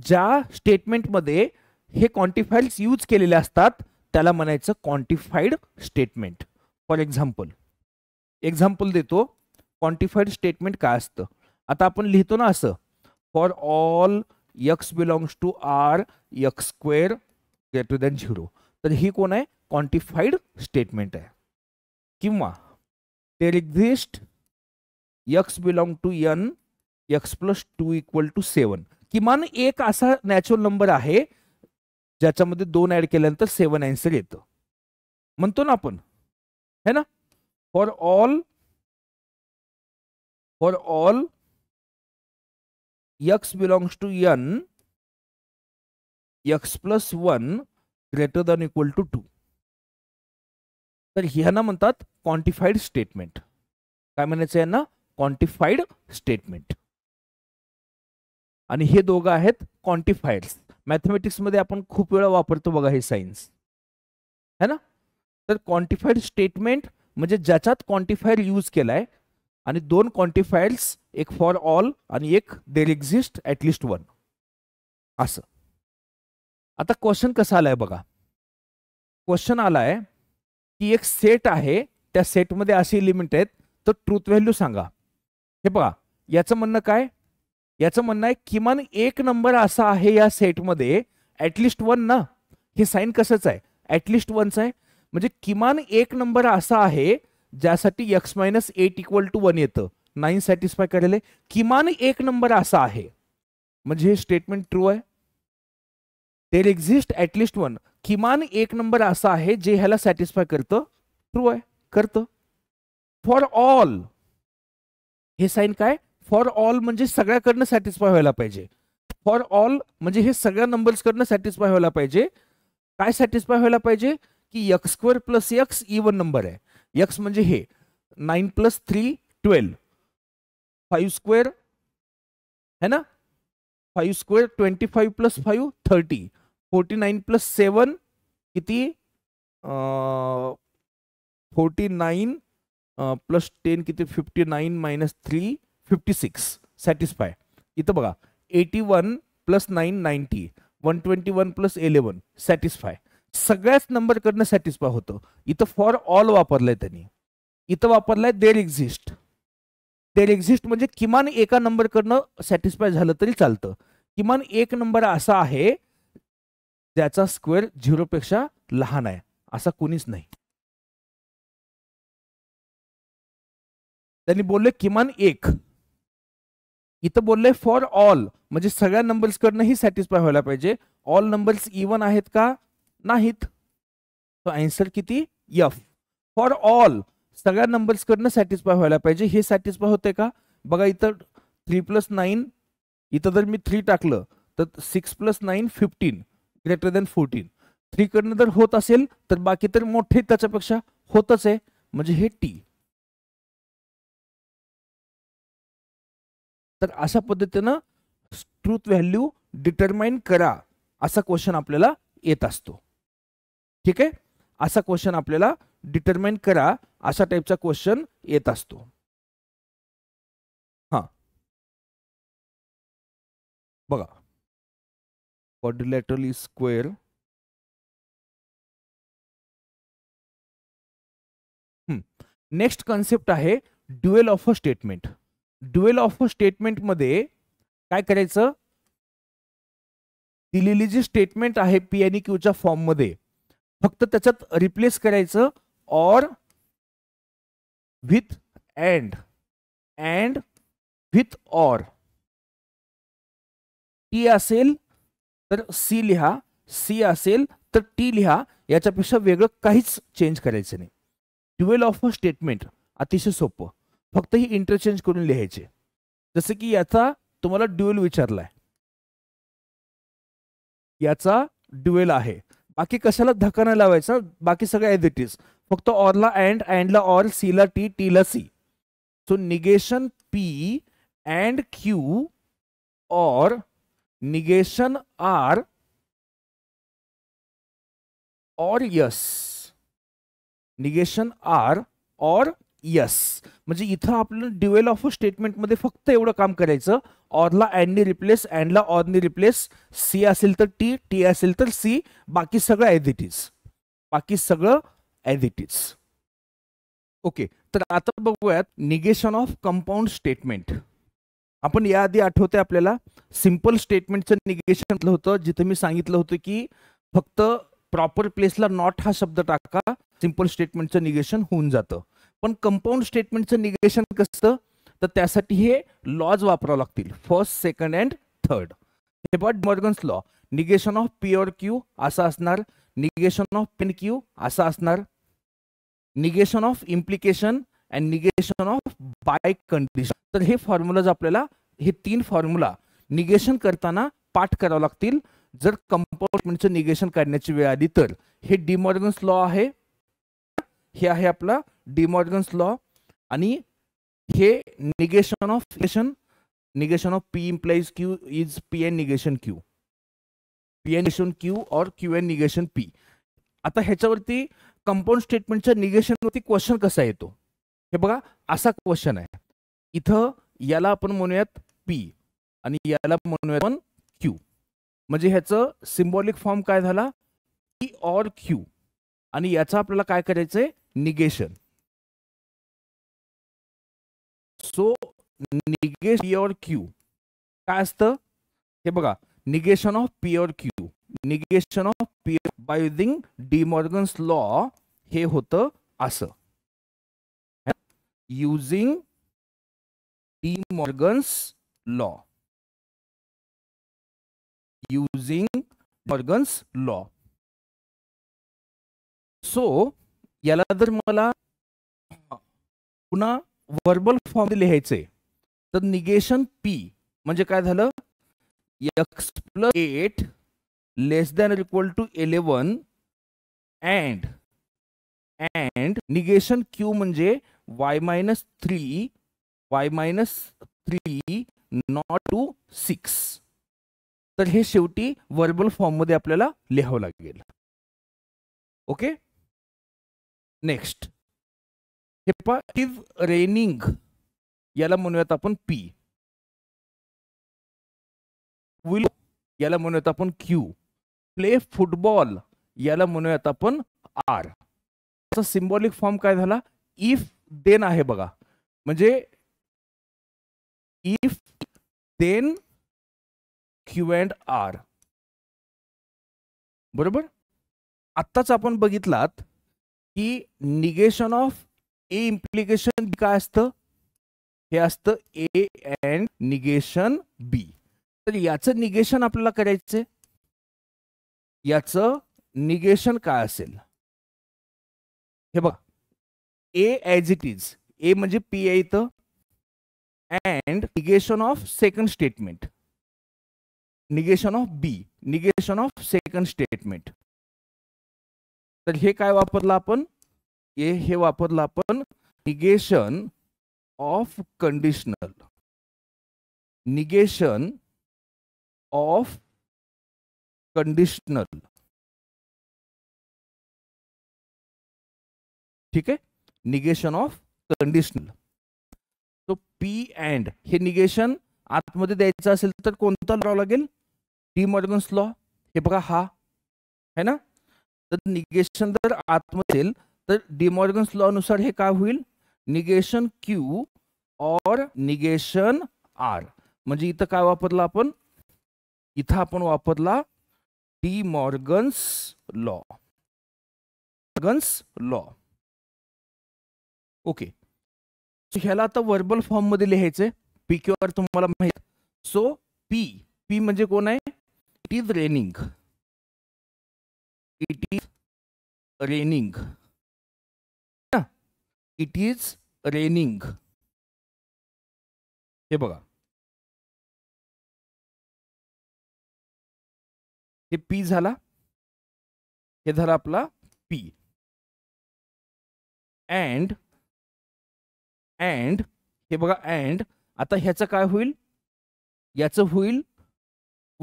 ज्या स्टेटमेंटमध्ये हे क्वांटिफायर्स यूज केलेले असतात त्याला म्हणायचं quantified statement for example example देतो क्वांटिफाईड स्टेटमेंट काय असतं आता आपण लिहितो ना असं for all x belongs to R x square greater than zero तर ही कोण आहे क्वांटिफाईड स्टेटमेंट आहे किंवा there exist x belong to N x plus two equal to seven किमान एक असा नॅचरल नंबर आहे ज्याच्यामध्ये दोन ऍड केल्यानंतर सेवन अँसर येतं म्हणतो ना आपण है ना for all for all x belongs to n x plus one greater than equal to two तर ह्यांना म्हणतात क्वांटिफाईड स्टेटमेंट काय म्हणायचं यांना क्वांटिफाईड स्टेटमेंट आणि हे दोघं आहेत क्वांटिफायर्स मॅथमॅटिक्समध्ये आपण खूप वेळा वापरतो बघा हे सायन्स है ना तर क्वांटिफाईड स्टेटमेंट म्हणजे ज्याच्यात क्वांटिफायर यूज केलाय आणि दोन क्वांटिफायर्स एक फॉर ऑल आणि एक देर एक्झिस्ट ॲटलिस्ट वन असं आता क्वेश्चन कसा आलाय बघा क्वेश्चन आलाय की एक सेट आहे त्या सेटमध्ये असे इलिमेंट आहेत तर ट्रूथ व्हॅल्यू सांगा हे बघा याचं म्हणणं काय याचं म्हणणं आहे किमान एक नंबर असा आहे या सेटमध्ये ॲटलिस्ट वन ना हे साईन कसंच आहे ॲटलिस्ट वनचं आहे म्हणजे किमान एक नंबर असा आहे ज्यासाठी x minus eight equal to one येतं नाईन सॅटिस्फाय करायला किमान एक नंबर असा आहे म्हणजे हे स्टेटमेंट ट्रू आहे देर एक्झिस्ट ऍटलिस्ट वन किमान एक नंबर असा आहे जे ह्याला सॅटिस्फाय करतं ट्रू आहे करतं फॉर ऑल हे साईन काय फॉर ऑल म्हणजे सगळ्याकडनं सॅटिस्फाय व्हायला पाहिजे फॉर ऑल म्हणजे हे सगळ्या नंबर्सकडनं सॅटिस्फाय व्हायला पाहिजे काय सॅटिस्फाय व्हायला पाहिजे की x square plus x even number आहे एक्स म्हणजे हे nine plus three twelve five square है ना five square twenty five plus five thirty forty nine plus seven किती फोर्टी नाईन प्लस टेन किती fifty nine minus three fifty six satisfy इथं बघा eighty one plus nine ninety one twenty one plus eleven satisfy सगळ्याच number satisfy होतं इथं for all वापरलंय त्यांनी इथं वापरलाय देर एक्झिस्ट देर एक्झिस्ट म्हणजे किमान एका नंबर करणं सॅटिस्फाय झालं तरी चालतं किमान एक नंबर असा आहे ज्याचा स्क्वेअर झिरोपेक्षा लहान आहे असा कोणीच नाही त्यांनी बोलले किमान एक इथं बोलले फॉर ऑल म्हणजे सगळ्या नंबर्स कडनं ही सॅटिस्फाय व्हायला पाहिजे ऑल नंबर्स इवन आहेत का नाहीत आन्सर किती यफ फॉर ऑल सगळ्या नंबर्सकडनं सॅटिस्फाय व्हायला पाहिजे हे सॅटिस्फाय होते का बघा इथं थ्री प्लस नाईन इथं जर मी थ्री टाकलं तर six plus nine fifteen greater than fourteen थ्रीकडनं जर होत असेल तर बाकी तर मोठे त्याच्यापेक्षा होतच आहे म्हणजे हे टी तर अशा पद्धतीनं ट्रूथ व्हॅल्यू डिटरमाइन करा असा क्वेश्चन आपल्याला येत असतो ठीक आहे असा क्वेश्चन आपल्याला डिटरमाइन करा अशा टाईपचा क्वेश्चन येत असतो हां बघा literally square square next concept आहे dual of a statement dual of a statement मध्ये काय करायचं दिलेली जी स्टेटमेंट आहे पी आणि क्यूच्या फॉर्ममध्ये फक्त त्याच्यात रिप्लेस करायचं or with and and with or T असेल तर सी लिहा सी असेल तर टी लिहा याच्यापेक्षा वेगळं काहीच चेंज करायचं नाही ट्वेल्व ऑफ अ स्टेटमेंट अतिशय सोपं फक्त ही इंटरचेंज करून लिहायचे जसं की याचा तुम्हाला ड्युएल विचारलाय याचा ड्युएल आहे बाकी कशाला धक्का नाही लवाय बाकी सग एज इट इज फक्त ऑरला एंड अँडला सी ली टी ली so negation P and Q और negation R or S negation R or S म्हणजे इथं आपल्याला ड्युएल ऑफ अ स्टेटमेंटमध्ये फक्त एवढं काम करायचं ऑरला अँडनी रिप्लेस अँडला ऑरनी रिप्लेस सी असेल तर टी टी असेल तर सी बाकी सगळं ॲज इट इज बाकी सगळं ॲज इट इज ओके तर आता बघूयात निगेशन ऑफ कंपाऊंड स्टेटमेंट आपण याआधी आठवते आपल्याला सिम्पल स्टेटमेंटचं निगेशन होतं जिथे मी सांगितलं होतं की फक्त प्रॉपर प्लेसला नॉट हा शब्द टाका सिम्पल स्टेटमेंटचं निगेशन होऊन जातं पण कंपाऊंड स्टेटमेंटचं निगेशन कसं तर त्यासाठी हे लॉज वापरावं लागतील फर्स्ट सेकंड अँड थर्ड हे बघा Morgan's law negation of P or Q असा असणार निगेशन ऑफ पिन क्यू असा असणार negation of implication and negation of biconditional तर हे फॉर्म्युलाज आपल्याला हे तीन फॉर्म्युला निगेशन करताना पाठ करावं लागतील जर कंपाऊंडमेंटचं निगेशन काढण्याची वेळ आली तर हे डिमॉर्गन्स लॉ आहे हे आहे आपला डिमॉर्गन्स लॉ आणि हे negation of negation negation of P implies Q is P and negation Q P and negation Q or Q and negation P आता ह्याच्यावरती कंपाऊंड स्टेटमेंटच्या निगेशनवरती क्वेश्चन कसा येतो हे बघा असा क्वेश्चन आहे इथं याला आपण म्हणूयात पी आणि याला म्हणूयात आपण क्यू म्हणजे ह्याचं सिम्बॉलिक फॉर्म काय झाला पी ऑर क्यू आणि याचं आपल्याला काय करायचं आहे negation so negate P Q काय असतं हे बघा negation of P Q negation of P by using De Morgan's law हे होतं असं using De Morgan's law using Morgan's law so याला जर मला पुन्हा वर्बल फॉर्म लिहायचे तर निगेशन पी म्हणजे काय झालं x plus eight less than equal to eleven and and negation Q म्हणजे y minus three y minus three not to six तर हे शेवटी व्हर्बल फॉर्ममध्ये आपल्याला लिहावं लागेल ओके नेक्स्ट हे पहा रेनिंग याला म्हणूयात आपण पी विल याला म्हणूयात आपण क्यू प्ले फुटबॉल याला म्हणूयात आपण आर त्याचा सिम्बॉलिक फॉर्म काय झाला इफ देन आहे बघा म्हणजे if then Q and R बरोबर आत्ताच आपण बघितलात की निगेशन ऑफ ए इम्प्लिकेशन काय असतं हे असतं ए अँड निगेशन बी तर याचं निगेशन आपल्याला करायचंय याचं निगेशन काय असेल हे बघा A as it is A म्हणजे पी आहे इथं and negation of second statement negation of B negation of second statement तर हे काय वापरलं आपण ए हे वापरलं आपण negation of conditional negation of conditional ठीक आहे निगेशन ऑफ कंडिशनल तो पी अँड हे निगेशन आतमध्ये द्यायचं असेल तर कोणता लॉ लागेल डी मॉर्गन्स लॉ हे बघा हा है ना तर निगेशन जर आतमध्ये तर डिमॉर्गन्स लॉ नुसार हे काय होईल निगेशन क्यू और निगेशन आर म्हणजे इथं काय वापरला आपण इथं आपण वापरला De Morgan's law Morgan's law okay ह्याला आता वर्बल फॉर्म मध्ये लिहायचंय पी क्यू आर तुम्हाला माहित सो पी पी म्हणजे कोण आहे it is raining it is raining it is raining हे बघा हे पी झाला हे झाला आपला पी अँड अँड हे बघा अँड आता ह्याचं काय होईल याचं होईल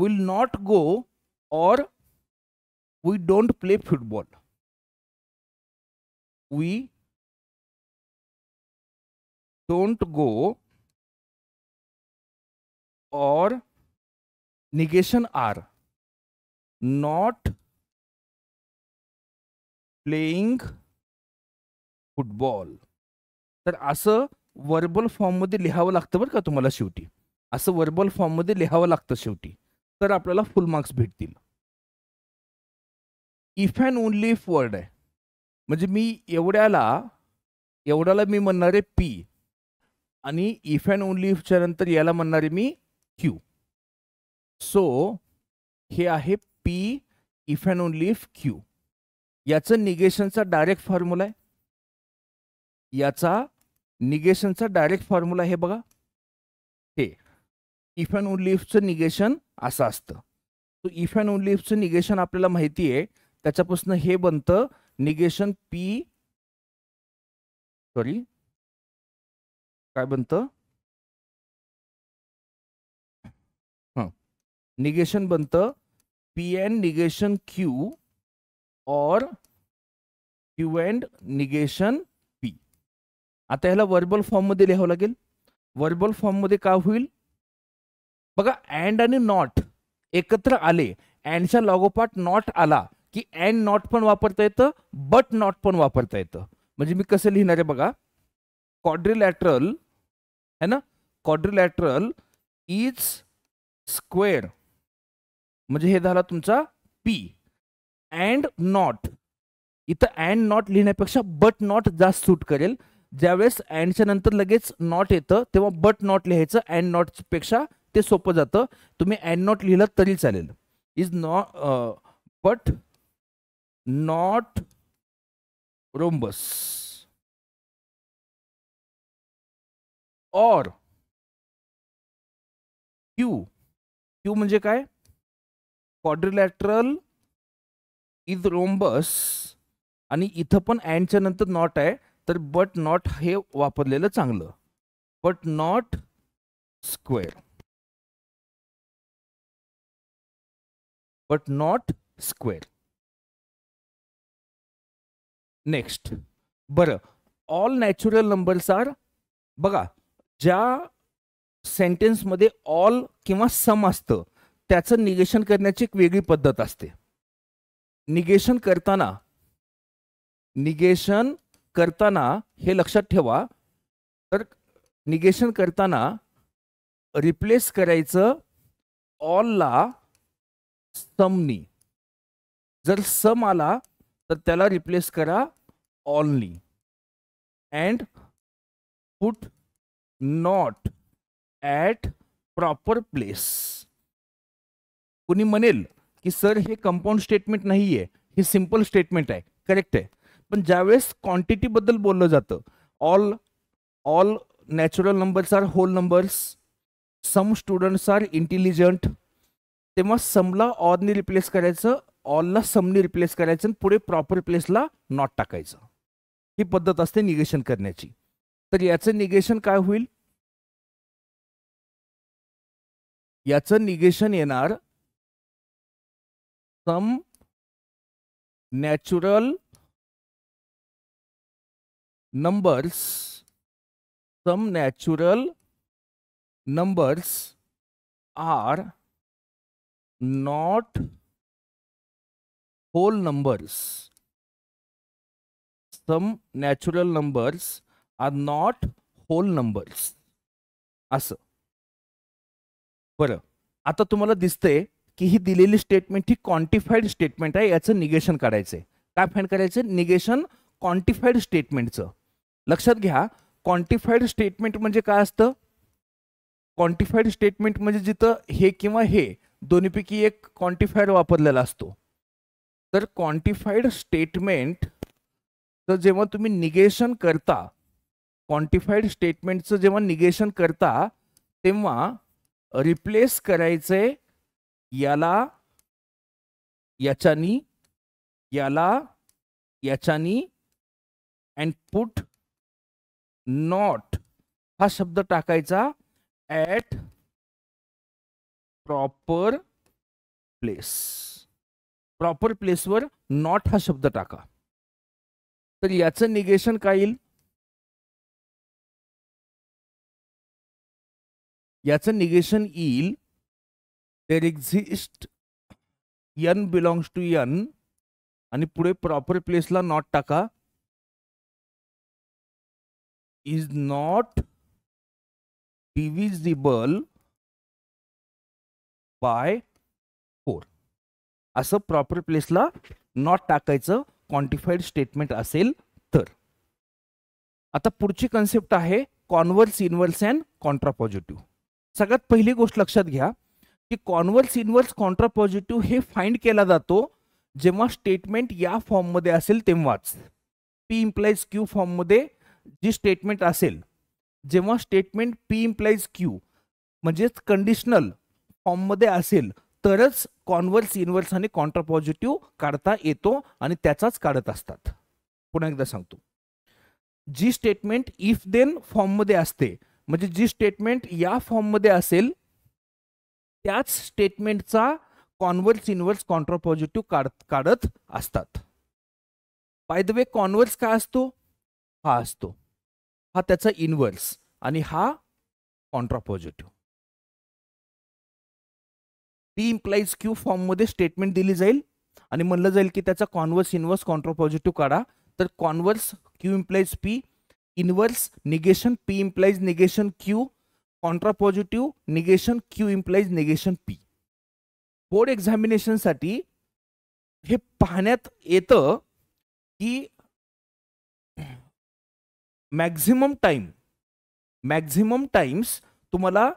will not go or we don't play football we don't go or negation R not playing football तर असं वर्बल फॉर्ममध्ये लिहावं लागतं बरं का तुम्हाला शेवटी असं वर्बल फॉर्ममध्ये लिहावं लागतं शेवटी तर आपल्याला फुल मार्क्स भेटतील if and only if word आहे म्हणजे मी एवढ्याला एवढ्याला मी म्हणणार आहे पी आणि इफ अँड ओनली इफच्या नंतर याला म्हणणार आहे मी क्यू सो हे आहे P if and only if Q याचं निगेशनचा डायरेक्ट फॉर्म्युला आहे याचा निगेशनचा डायरेक्ट फॉर्म्युला हे बघा हे इफ अँड ओनली इफचं निगेशन असं असतं सो इफ अँड ओनली इफचं निगेशन आपल्याला माहिती आहे त्याच्यापासून हे बनतं निगेशन पी सॉरी काय बनतं निगेशन बनतं P and negation Q or Q and negation P आता ह्याला वर्बल फॉर्ममध्ये लिहावं लागेल वर्बल फॉर्ममध्ये का होईल बघा अँड आणि नॉट एकत्र आले अँडच्या लागोपाठ नॉट आला की अँड नॉट पण वापरता येतं बट नॉट पण वापरता येतं म्हणजे मी कसं लिहिणार आहे बघा क्वाड्रिलैटरल है ना क्वाड्रिलैटरल इज स्क्वेअर म्हणजे हे झालं तुमचा पी अँड नॉट इथं अँड नॉट लिहिण्यापेक्षा बट नॉट जास्त सूट करेल ज्यावेळेस अँडच्या नंतर लगेच नॉट येतं तेव्हा बट नॉट लिहायचं अँड पेक्षा ते सोपं जातं तुम्ही अँड नॉट लिहिलं तरी चालेल is not but not rhombus or Q Q म्हणजे काय क्वाड्रिलॅटरल इज रोम्बस आणि इथं पण अँडच्या नंतर नॉट आहे तर बट नॉट हे वापरलेलं चांगलं but not square but not square next बरं ऑल नॅचरल नंबर्स आर बघा ज्या सेंटेन्समध्ये ऑल किंवा सम असतं त्याचं निगेशन करण्याची एक वेगळी पद्धत असते निगेशन करताना निगेशन करताना हे लक्षात ठेवा तर निगेशन करताना रिप्लेस करायचं ऑलला समनी जर सम आला तर त्याला रिप्लेस करा ऑलनी and put not at proper place कुणी म्हणेल की सर हे कंपाऊंड स्टेटमेंट नाही आहे हे सिम्पल स्टेटमेंट आहे करेक्ट आहे पण ज्यावेळेस क्वांटिटीबद्दल बोललं जातं all all natural numbers are whole numbers some students are intelligent तेव्हा समला ऑलनी रिप्लेस करायचं ऑलला समने रिप्लेस करायचं आणि पुढे प्रॉपर प्लेसला नॉट टाकायचं ही पद्धत असते निगेशन करण्याची तर याचं निगेशन काय होईल याचं निगेशन येणार some natural numbers some natural numbers are not whole numbers some natural numbers are not whole numbers असं बरं आता तुम्हाला दिसतंय की ही दिलेली स्टेटमेंट ही क्वांटिफाईड स्टेटमेंट आहे याचं निगेशन काढायचं आहे काय फाईंड करायचं निगेशन क्वांटिफाईड स्टेटमेंटचं लक्षात घ्या क्वांटिफाईड स्टेटमेंट म्हणजे काय असतं क्वांटिफाईड स्टेटमेंट म्हणजे जिथं हे किंवा हे दोन्हीपैकी एक क्वांटिफाईड वापरलेला असतो तर क्वांटिफाईड स्टेटमेंट तर जेव्हा तुम्ही निगेशन करता क्वांटिफाईड स्टेटमेंटचं जेव्हा निगेशन करता तेव्हा रिप्लेस करायचंय याला याच्यानी याला याच्यानी अँड पुट नॉट हा शब्द टाकायचा ॲट प्रॉपर प्लेस प्रॉपर प्लेसवर नॉट हा शब्द टाका तर याचं निगेशन काय येईल याचं निगेशन येईल there exist n belongs to N आणि पुढे प्रॉपर प्लेसला नॉट टाका is not divisible by four असं प्रॉपर प्लेसला नॉट टाकायचं क्वांटिफाईड स्टेटमेंट असेल तर आता पुढची कन्सेप्ट आहे कॉन्व्हर्स इनवर्स अँड कॉन्ट्रापॉझिटिव्ह सगळ्यात पहिली गोष्ट लक्षात घ्या की कॉन्व्हर्स इनवर्स कॉन्ट्रापॉझिटिव्ह हे फाइंड केला जातो जेव्हा स्टेटमेंट या फॉर्ममध्ये असेल तेव्हाच पी इम्प्लाइज क्यू फॉर्ममध्ये जी स्टेटमेंट असेल जेव्हा स्टेटमेंट पी इम्प्लाइज क्यू म्हणजेच कंडिशनल फॉर्ममध्ये असेल तरच कॉन्वर्स इनवर्स आणि कॉन्ट्रापॉझिटिव्ह काढता येतो आणि त्याचाच काढत असतात पुन्हा एकदा सांगतो जी स्टेटमेंट इफ देन फॉर्ममध्ये असते म्हणजे जी स्टेटमेंट या फॉर्ममध्ये असेल त्याच स्टेटमेंटचा कॉन्वर्स इनव्हर्स कॉन्ट्रापॉझिटिव्ह काढत असतात बाय द वे कॉन्व्हर्स काय असतो हा असतो हा त्याचा इनव्हर्स आणि हा कॉन्ट्रापॉझिटिव्ह बी इम्प्लाईज क्यू फॉर्ममध्ये स्टेटमेंट दिली जाईल आणि म्हणलं जाईल की त्याचा कॉन्वर्स इनव्हर्स कॉन्ट्रापॉझिटिव्ह काढा तर converse Q implies P inverse negation p implies negation q contrapositive negation Q implies negation P board एक्झामिनेशनसाठी हे पाहण्यात येतं की मॅक्झिमम टाइम मॅक्झिमम टाइम्स तुम्हाला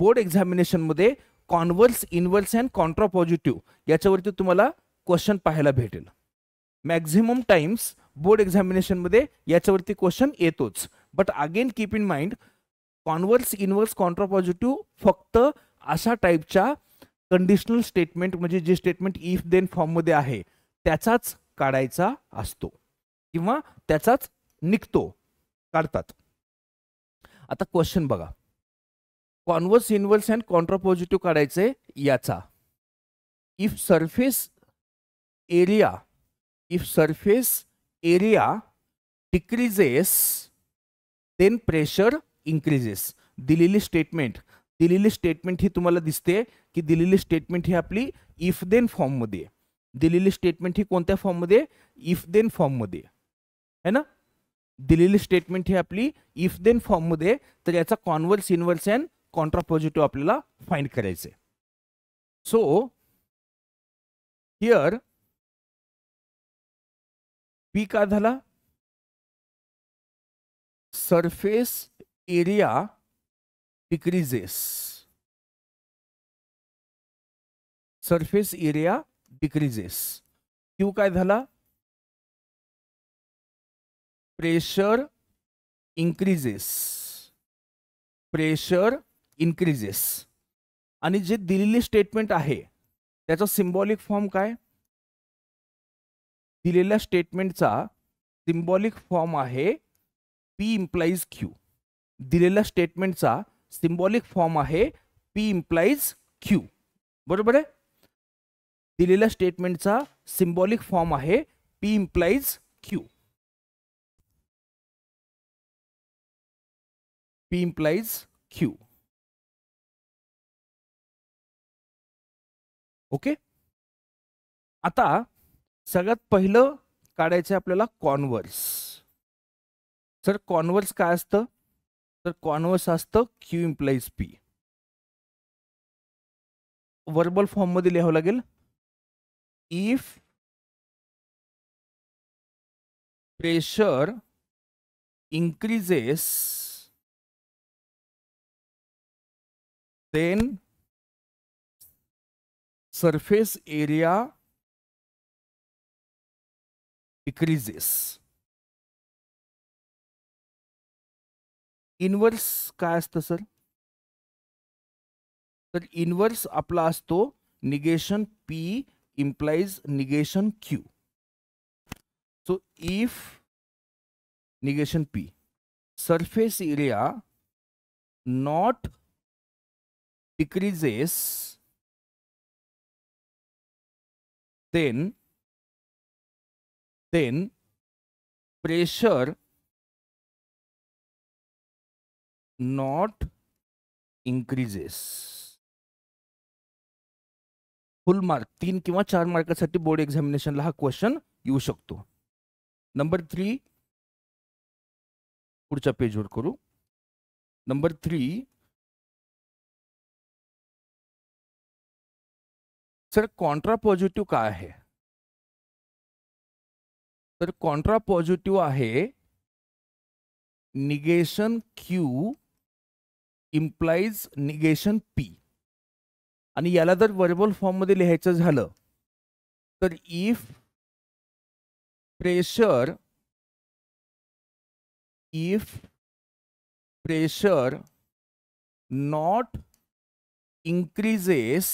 बोर्ड एक्झामिनेशनमध्ये कॉन्व्हर्स इनव्हर्स अँड कॉन्ट्रापॉझिटिव्ह याच्यावरती तुम्हाला क्वेश्चन पाहायला भेटेल मॅक्झिमम टाइम्स बोर्ड एक्झामिनेशनमध्ये याच्यावरती क्वेश्चन येतोच but again keep in mind converse inverse contrapositive फक्त अशा टाईपच्या कंडिशनल स्टेटमेंट म्हणजे जे स्टेटमेंट इफ देन फॉर्ममध्ये आहे त्याचाच काढायचा असतो किंवा त्याचाच निघतो काढतात आता क्वेश्चन बघा कॉन्वर्स इनव्हर्स अँड कॉन्ट्रापॉझिटिव्ह काढायचे याचा if surface area if surface area decreases then pressure increases दिलेली स्टेटमेंट दिलेली स्टेटमेंट ही तुम्हाला दिसते की दिलेली स्टेटमेंट ही आपली इफ देन फॉर्म फॉर्ममध्ये दिलेली स्टेटमेंट ही कोणत्या फॉर्ममध्ये इफ देन फॉर्ममध्ये है ना दिलेली स्टेटमेंट ही आपली इफ देन फॉर्ममध्ये तर याचा कॉन्वर्स इनवर्स अँड कॉन्ट्रापॉझिटिव्ह आपल्याला फाइंड करायचे सो हिअर पी का झाला surface area decreases surface area decreases Q काय झाला प्रेशर इन्क्रीजेस प्रेशर इन्क्रीजेस आणि जे दिलेली स्टेटमेंट आहे त्याचा सिम्बॉलिक फॉर्म काय दिलेल्या स्टेटमेंटचा सिम्बॉलिक फॉर्म आहे पी इम्प्लाईज क्यू दिलेल्या स्टेटमेंटचा सिम्बॉलिक फॉर्म आहे पी इम्प्लाईज क्यू बरोबर आहे दिलेल्या स्टेटमेंटचा सिम्बॉलिक फॉर्म आहे P implies Q P implies Q okay आता सगळ्यात पहिलं काढायचं आपल्याला कॉन्वर्स, सर कॉन्वर्स काय असतं तर कॉन्वर्स असतं क्यू इम्प्लाईज पी वर्बल फॉर्ममध्ये लिहावं लागेल if pressure increases, then surface area, decreases e inverse काय असतं सर तर इनवर्स आपला असतो negation P implies negation Q so if negation P surface area not decreases then then pressure not increases full mark तीन किंवा चार मार्कासाठी board एक्झामिनेशनला हा question येऊ शकतो नंबर थ्री पुढच्या पेजवर करू number three sir contrapositive काय आहे तर कॉन्ट्रा पॉझिटिव्ह आहे negation Q implies negation P आणि याला जर वर्बल फॉर्ममध्ये लिहायचं झालं तर if pressure if pressure not increases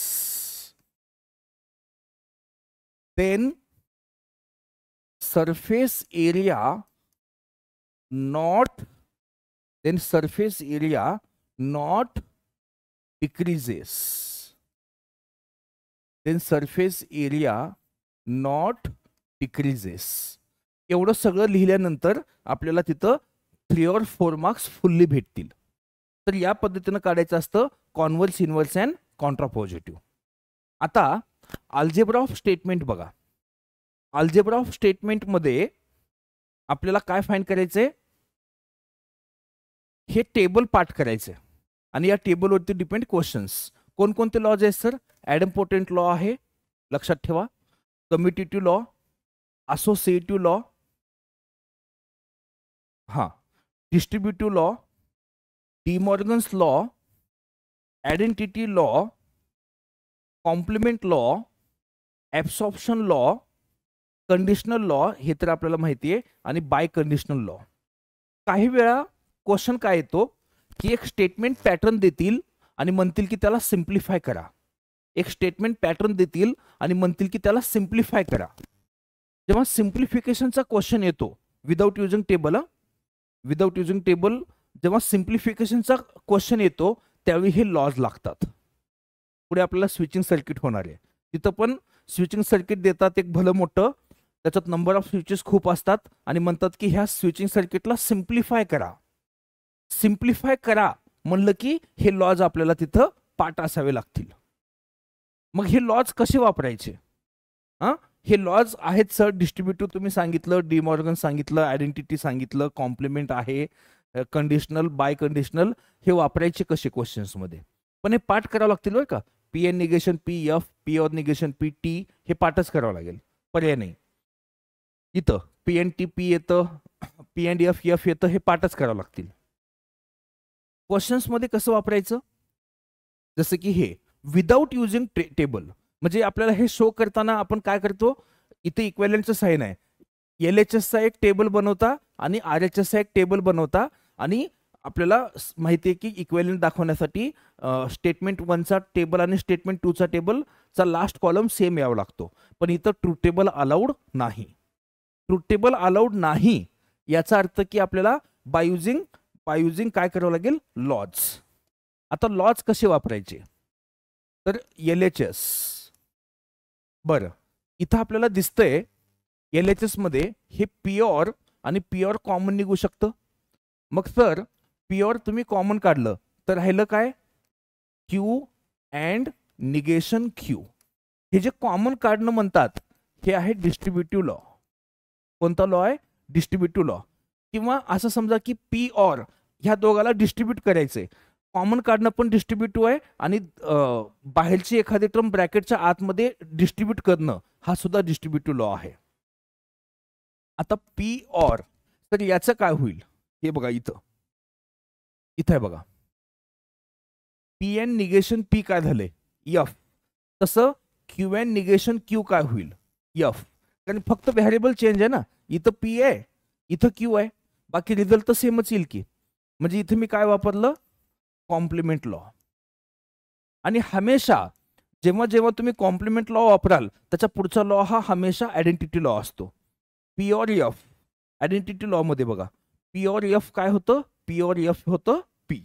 then surface area not then surface area not decreases then surface area not decreases एवढं सगळं लिहिल्यानंतर आपल्याला तिथं three or four marks fully भेटतील तर या पद्धतीनं काढायचं असतं कॉन्व्हर्स इन्व्हर्स अँड कॉन्ट्रापॉझिटिव्ह आता अल्जेब्रा ऑफ स्टेटमेंट बघा अल्जेब्रा ऑफ स्टेटमेंटमध्ये आपल्याला काय फाईंड करायचंय हे टेबल पाठ करायचे आणि या टेबलवरती डिपेंड क्वेश्चन्स कोणकोणते लॉज आहेत सर ॲडम पोटेंट लॉ आहे लक्षात ठेवा कम्युटिटिव्ह लॉ असोसिएटिव्ह लॉ हां distributive law De Morgan's law identity law complement law absorption law conditional law हे तर आपल्याला माहिती आहे आणि बाय कंडिशनल लॉ काही वेळा क्वेश्चन काय येतो की एक स्टेटमेंट पॅटर्न देतील आणि म्हणतील की त्याला सिम्प्लिफाय करा एक स्टेटमेंट पॅटर्न देतील आणि म्हणतील की त्याला सिम्प्लिफाय करा जेव्हा सिम्प्लिफिकेशनचा क्वेश्चन येतो without using table without using table जेव्हा सिम्प्लिफिकेशनचा क्वेश्चन येतो त्यावेळी हे लॉज लागतात पुढे आपल्याला स्विचिंग सर्किट होणार आहे तिथं पण स्विचिंग सर्किट देतात एक भलं मोठं त्याच्यात नंबर ऑफ स्विचेस खूप असतात आणि म्हणतात की ह्या स्विचिंग सर्किटला सिम्प्लिफाय करा सिम्प्लिफाय करा म्हणलं की हे लॉज आपल्याला तिथं पाठ असावे लागतील मग हे लॉज कसे वापरायचे हां हे लॉज आहेत सर डिस्ट्रीब्युटिव्ह तुम्ही सांगितलं डिमॉर्गन सांगितलं आयडेंटिटी सांगितलं कॉम्प्लिमेंट आहे कंडिशनल बाय कंडिशनल हे वापरायचे कसे क्वेश्चन्समध्ये पण हे पाठ करावं लागतील होय का P and negation P F P or negation P T हे पाठच करावं लागेल पर्याय नाही इथं पी एन टी पी येतं पी डी एफ एफ येतं हे पाठच करावं लागतील क्वेश्चन्समध्ये कसं वापरायचं जसं की हे विदाऊट युझिंग टेबल म्हणजे आपल्याला हे शो करताना आपण काय करतो इथे इक्वेलियनचं साईन आहे एल एच एसचा एक टेबल बनवता आणि आर एच एसचा एक टेबल बनवता आणि आपल्याला माहिती आहे की इक्वेलंट दाखवण्यासाठी स्टेटमेंट वनचा टेबल आणि स्टेटमेंट टूचा टेबलचा लास्ट कॉलम सेम यावा लागतो पण इथं ट्रू टेबल अलाउड नाही ट्रुटेबल अलाउड नाही याचा अर्थ की आपल्याला बायुजिंग बायुजिंग काय करावं लागेल लॉज आता लॉज कसे वापरायचे तर एल एच एस बरं इथं आपल्याला दिसतंय एल एच एसमध्ये हे प्युअर आणि प्युअर कॉमन निघू शकतं मग सर प्युअर तुम्ही कॉमन काढलं तर राहिलं काय क्यू अँड निगेशन क्यू हे जे कॉमन काढणं म्हणतात हे आहे डिस्ट्रीब्युटिव्ह लॉ कोणता लॉ आहे डिस्ट्रीब्युटिव्ह लॉ किंवा असं समजा की पी ऑर ह्या दोघाला डिस्ट्रीब्यूट करायचंय कॉमन काढणं पण डिस्ट्रीब्युटिव्ह आहे आणि बाहेरची एखादी टर्म ब्रॅकेटच्या आतमध्ये डिस्ट्रीब्यूट करणं हा सुद्धा डिस्ट्रीब्युटिव्ह लॉ आहे आता पी ऑर तर याचं काय होईल हे बघा इथं इथं आहे बघा पी एन निगेशन पी काय झाले यफ तसं क्यू एन निगेशन क्यू काय होईल यफ कारण फक्त व्हॅरेबल चेंज आहे ना इथं पी आहे इथं क्यू आहे बाकी रिझल्ट तर सेमच येईल की म्हणजे इथं मी काय वापरलं कॉम्प्लिमेंट लॉ आणि हमेशा जेव्हा जेव्हा तुम्ही कॉम्प्लिमेंट लॉ वापराल त्याचा पुढचा लॉ हा हमेशा आयडेंटिटी लॉ असतो P or F identity law मध्ये बघा पी ऑर एफ काय होतं पी ऑर एफ होतं पी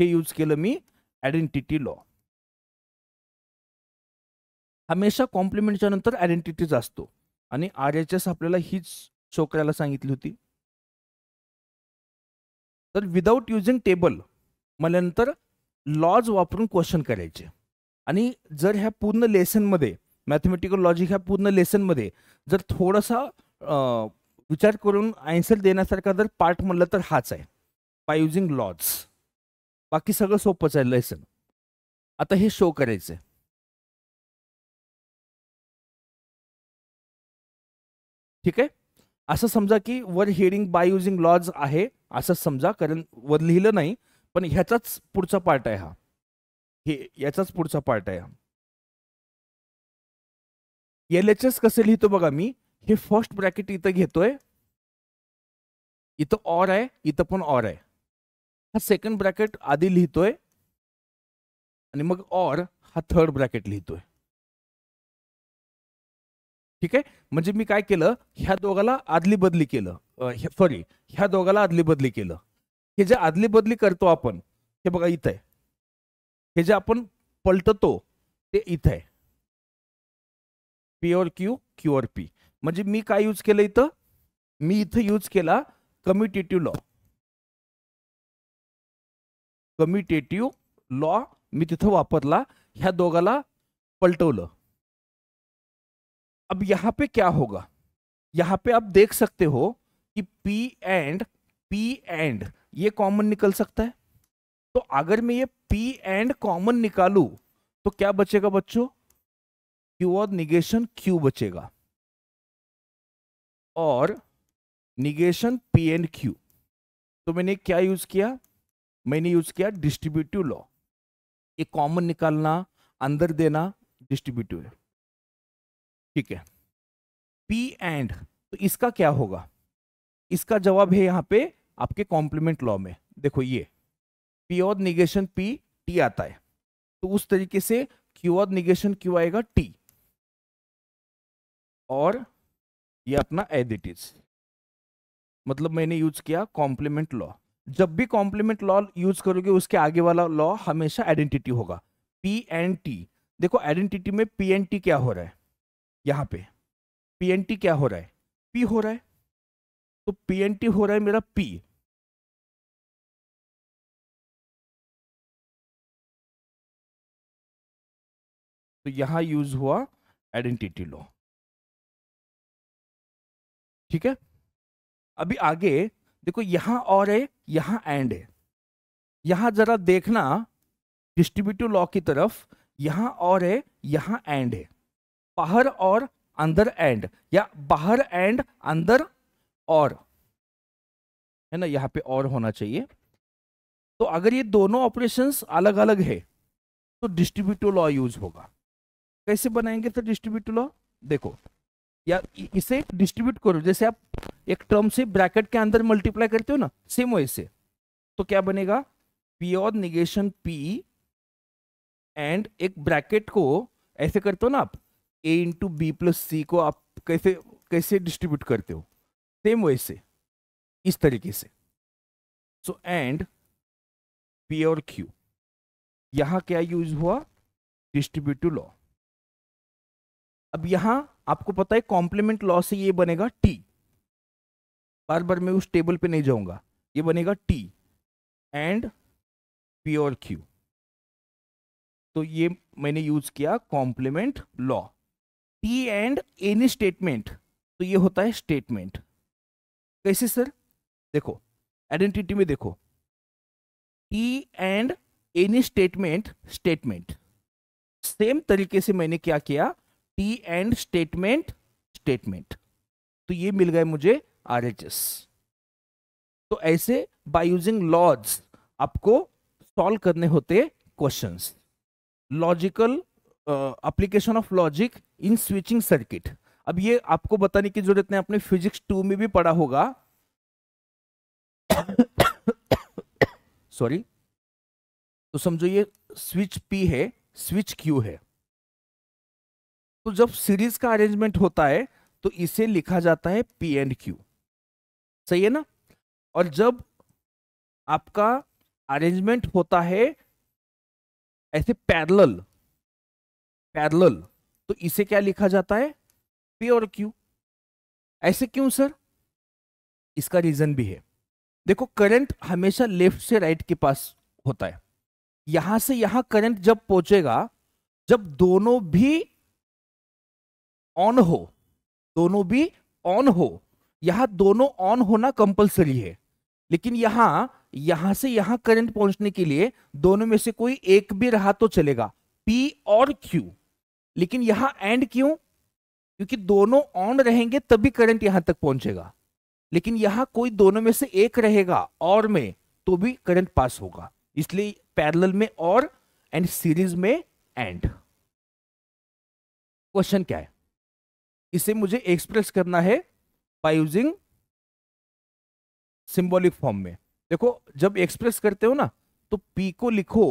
हे यूज केलं मी आयडेंटिटी लॉ हमेशा कॉम्प्लिमेंटच्या नंतर आयडेंटिटीज असतो आणि आर एच एस आपल्याला हीच छोकऱ्याला सांगितली होती तर विदाऊट युझिंग टेबल मला लॉज वापरून क्वेश्चन करायचे आणि जर ह्या पूर्ण लेसनमध्ये मॅथमॅटिकल लॉजिक ह्या पूर्ण लेसनमध्ये जर थोडासा विचार करून आन्सर देण्यासारखा जर पार्ट म्हणलं तर हाच आहे बाय युझिंग लॉज बाकी सगळं सोपंच आहे लेसन आता हे शो करायचं आहे ठीक आहे असं समजा की वर हिअरिंग बाय युझिंग लॉज आहे असं समजा कारण वर लिहिलं नाही पण ह्याचाच पुढचा पार्ट आहे हा हे याचाच पुढचा पार्ट आहे हा एल एच एस कसे लिहितो बघा मी हे फर्स्ट ब्रॅकेट इथं घेतोय इथं ऑर आहे इथं पण ऑर आहे हा सेकंड ब्रॅकेट आधी लिहितोय आणि मग ऑर हा थर्ड ब्रॅकेट लिहितोय ठीक आहे म्हणजे मी काय केलं ह्या दोघाला आदली बदली केलं सॉरी ह्या दोघाला आदली बदली केलं हे जे आदली बदली करतो आपण हे बघा इथं आहे हे जे आपण पलटतो ते इथं आहे पीओर क्यू क्यू पी म्हणजे मी काय यूज केलं इथं मी इथं यूज केला कम्युटेटिव्ह लॉ कम्युटेटिव्ह लॉ मी तिथं वापरला ह्या दोघाला पलटवलं अब यहां पे क्या होगा यहां पे आप देख सकते हो कि P एंड P एंड ये कॉमन निकल सकता है तो अगर मैं ये P एंड कॉमन निकालू तो क्या बचेगा बच्चों Q और निगेशन Q बचेगा और निगेशन P एंड Q तो मैंने क्या यूज किया मैंने यूज किया डिस्ट्रीब्यूटिव लॉ ये कॉमन निकालना अंदर देना डिस्ट्रीब्यूटिव है ठीक है पी एंड तो इसका क्या होगा इसका जवाब है यहां पे आपके कॉम्प्लीमेंट लॉ में देखो ये पी और निगेशन पी टी आता है तो उस तरीके से क्यू और निगेशन क्यू आएगा टी और ये अपना एज इट इज मतलब मैंने यूज किया कॉम्प्लीमेंट लॉ जब भी कॉम्प्लीमेंट लॉ यूज करोगे उसके आगे वाला लॉ हमेशा आइडेंटिटी होगा पी एंड टी देखो आइडेंटिटी में पी एंड टी क्या हो रहा है यहां पे पीएनटी क्या हो रहा है पी हो रहा है तो पीएनटी हो रहा है मेरा पी तो यहां यूज हुआ आइडेंटिटी लॉ ठीक है अभी आगे देखो यहां और है यहां एंड है यहां जरा देखना डिस्ट्रीब्यूटिव लॉ की तरफ यहां और है यहां एंड है बाहर और अंदर एंड या बाहर एंड अंदर और है ना यहाँ पे और होना चाहिए तो अगर ये दोनों ऑपरेशंस अलग अलग है तो डिस्ट्रीब्यूटिव लॉ यूज होगा कैसे बनाएंगे तो डिस्ट्रीब्यूटिव लॉ देखो या इसे डिस्ट्रीब्यूट करो जैसे आप एक टर्म से ब्रैकेट के अंदर मल्टीप्लाई करते हो ना सेम वैसे तो क्या बनेगा पी और निगेशन पी एंड एक ब्रैकेट को ऐसे करते हो ना आप A into B plus C को आप कैसे कैसे डिस्ट्रीब्यूट करते हो सेम वैसे इस तरीके से सो एंड पी और क्यू यहां क्या यूज हुआ डिस्ट्रीब्यूटिव लॉ अब यहां आपको पता है कॉम्प्लीमेंट लॉ से ये बनेगा टी बार बार मैं उस टेबल पे नहीं जाऊंगा ये बनेगा टी एंड पी और क्यू तो ये मैंने यूज किया complement law T and any statement तो ये होता है स्टेटमेंट कैसे सर देखो आइडेंटिटी में देखो T and any statement statement same तरीके से मैंने क्या किया टी एंड स्टेटमेंट स्टेटमेंट तो ये मिल गए मुझे आर एच एस तो ऐसे बाय यूजिंग लॉज आपको सॉल्व करने होते questions logical application of logic in switching circuit अब ये आपको बताने की जरूरत नहीं आपने फिजिक्स टू में भी पढ़ा होगा सॉरी तो समझो ये स्विच पी है स्विच क्यू है तो जब सीरीज का अरेंजमेंट होता है तो इसे लिखा जाता है पी एंड क्यू सही है ना और जब आपका अरेंजमेंट होता है ऐसे पैरल पैरल तो इसे क्या लिखा जाता है पी और क्यू ऐसे क्यों सर इसका रीजन भी है देखो करंट हमेशा लेफ्ट से राइट के पास होता है यहां से यहां करंट जब पहुंचेगा जब दोनों भी ऑन हो दोनों भी ऑन हो यहां दोनों ऑन होना कंपलसरी है लेकिन यहां यहां से यहां करंट पहुंचने के लिए दोनों में से कोई एक भी रहा तो चलेगा पी और क्यू लेकिन यहां एंड क्यों क्योंकि दोनों ऑन रहेंगे तभी करंट यहां तक पहुंचेगा लेकिन यहां कोई दोनों में से एक रहेगा और में तो भी करंट पास होगा इसलिए पैरेलल में और एंड सीरीज में एंड क्वेश्चन क्या है इसे मुझे एक्सप्रेस करना है बाय यूजिंग सिंबॉलिक फॉर्म में देखो जब एक्सप्रेस करते हो ना तो पी को लिखो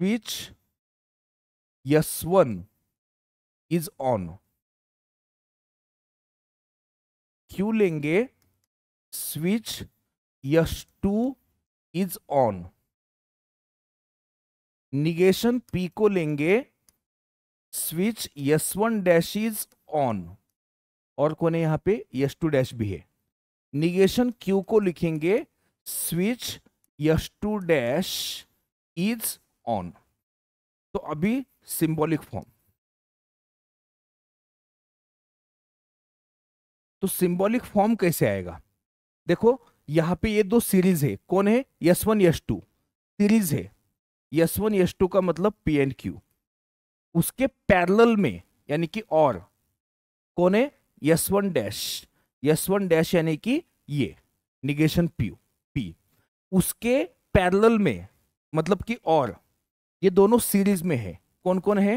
which one is on Q लेंगे switch S two is on negation P को लेंगे switch S one dash is on और कौन है यहां पे यस टू डैश भी है निगेशन क्यू को लिखेंगे switch S two dash is on तो अभी सिंबॉलिक फॉर्म तो सिंबॉलिक फॉर्म कैसे आएगा देखो यहां पे ये दो सीरीज है कौन है S one S two series है यस वन यस टू का मतलब पी एंड क्यू उसके पैरेलल में यानी कि और कौन है S one dash S one dash यानी कि ये निगेशन पी पी उसके पैरेलल में मतलब कि और ये दोनों सीरीज में है कौन कौन है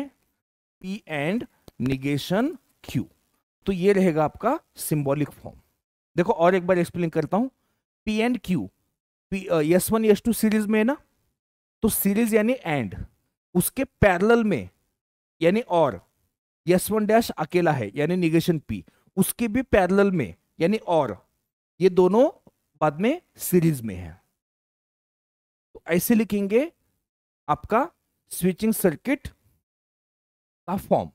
पी एंड निगेशन क्यू तो ये रहेगा आपका सिंबॉलिक फॉर्म देखो और एक बार एक्सप्लेन करता हूं P and Q P S one S two series में है ना तो सीरीज यानी एंड उसके पैरल में यानी और यस वन डैश अकेला है यानी निगेशन पी उसके भी पैरल में यानी और ये दोनों बाद में सीरीज में है तो ऐसे लिखेंगे आपका स्विचिंग सर्किट का फॉर्म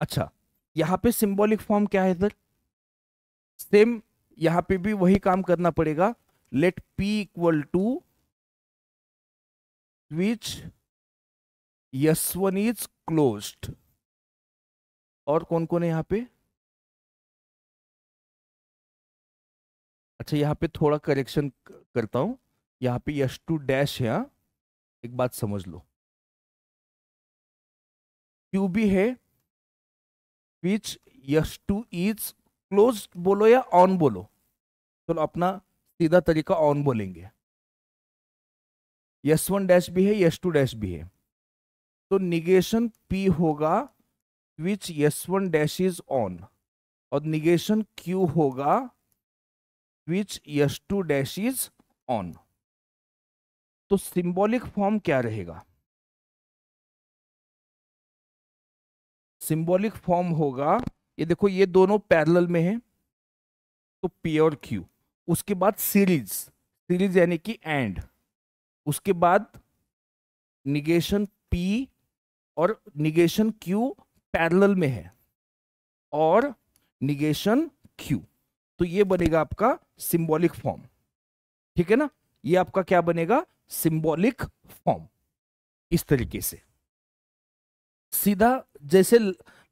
अच्छा यहाँ पे सिंबॉलिक फॉर्म क्या है सर सेम यहाँ पे भी वही काम करना पड़ेगा let p equal to switch S one is closed और कौन कौन है यहाँ पे अच्छा यहाँ पे थोड़ा करेक्शन करता हूँ यहाँ पे यश टू डैश है हाँ। एक बात समझ लो क्यू है which S two is close बोलो या ऑन बोलो चलो तो अपना सीधा तरीका ऑन बोलेंगे यस वन डैश भी है यस टू डैश भी है तो निगेशन पी होगा which S one dash is on और निगेशन क्यू होगा which S two dash is on तो सिंबॉलिक फॉर्म क्या रहेगा सिंबॉलिक फॉर्म होगा ये देखो ये दोनों पैरेलल में है तो पी और क्यू उसके बाद सीरीज सीरीज यानी कि एंड उसके बाद निगेशन पी और निगेशन क्यू पैरेलल में है और निगेशन क्यू तो ये बनेगा आपका सिंबॉलिक फॉर्म ठीक है ना ये आपका क्या बनेगा सिंबॉलिक फॉर्म इस तरीके से सीधा जैसे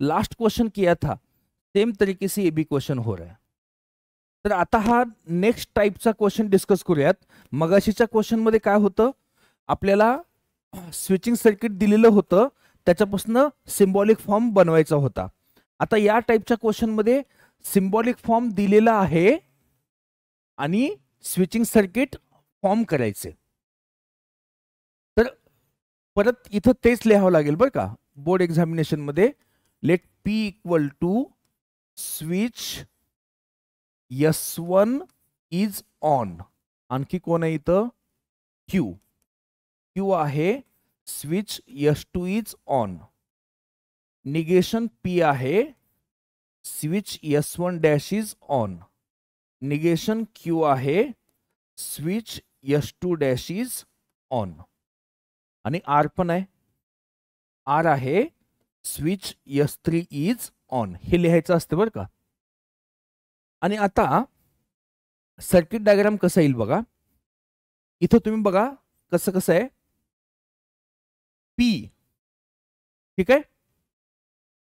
लास्ट क्वेश्चन किया था सेम तरीके से ए बी क्वेश्चन हो रहा है तर आता हा नेक्स्ट टाइपचा क्वेश्चन डिस्कस करूयात मगाशीच्या मध्ये काय होतं आपल्याला स्विचिंग सर्किट दिलेलं होतं त्याच्यापासून सिम्बॉलिक फॉर्म बनवायचा होता आता या टाईपच्या मध्ये सिम्बॉलिक फॉर्म दिलेला आहे आणि स्विचिंग सर्किट फॉर्म करायचे तर परत इथं तेच लिहावं लागेल बरं का बोर्ड एक्झामिनेशनमध्ये let P equal to switch S one is on आणखी कोण आहे इथं क्यू क्यू आहे switch S two is on negation P आहे switch S one dash is on negation Q आहे switch S two dash is on आणि R पण आहे आर आहे switch S three is on हे लिहायचं असतं बरं का आणि आता सर्किट डायग्राम कसा येईल बघा इथं तुम्ही बघा कसं कसं आहे पी ठीक आहे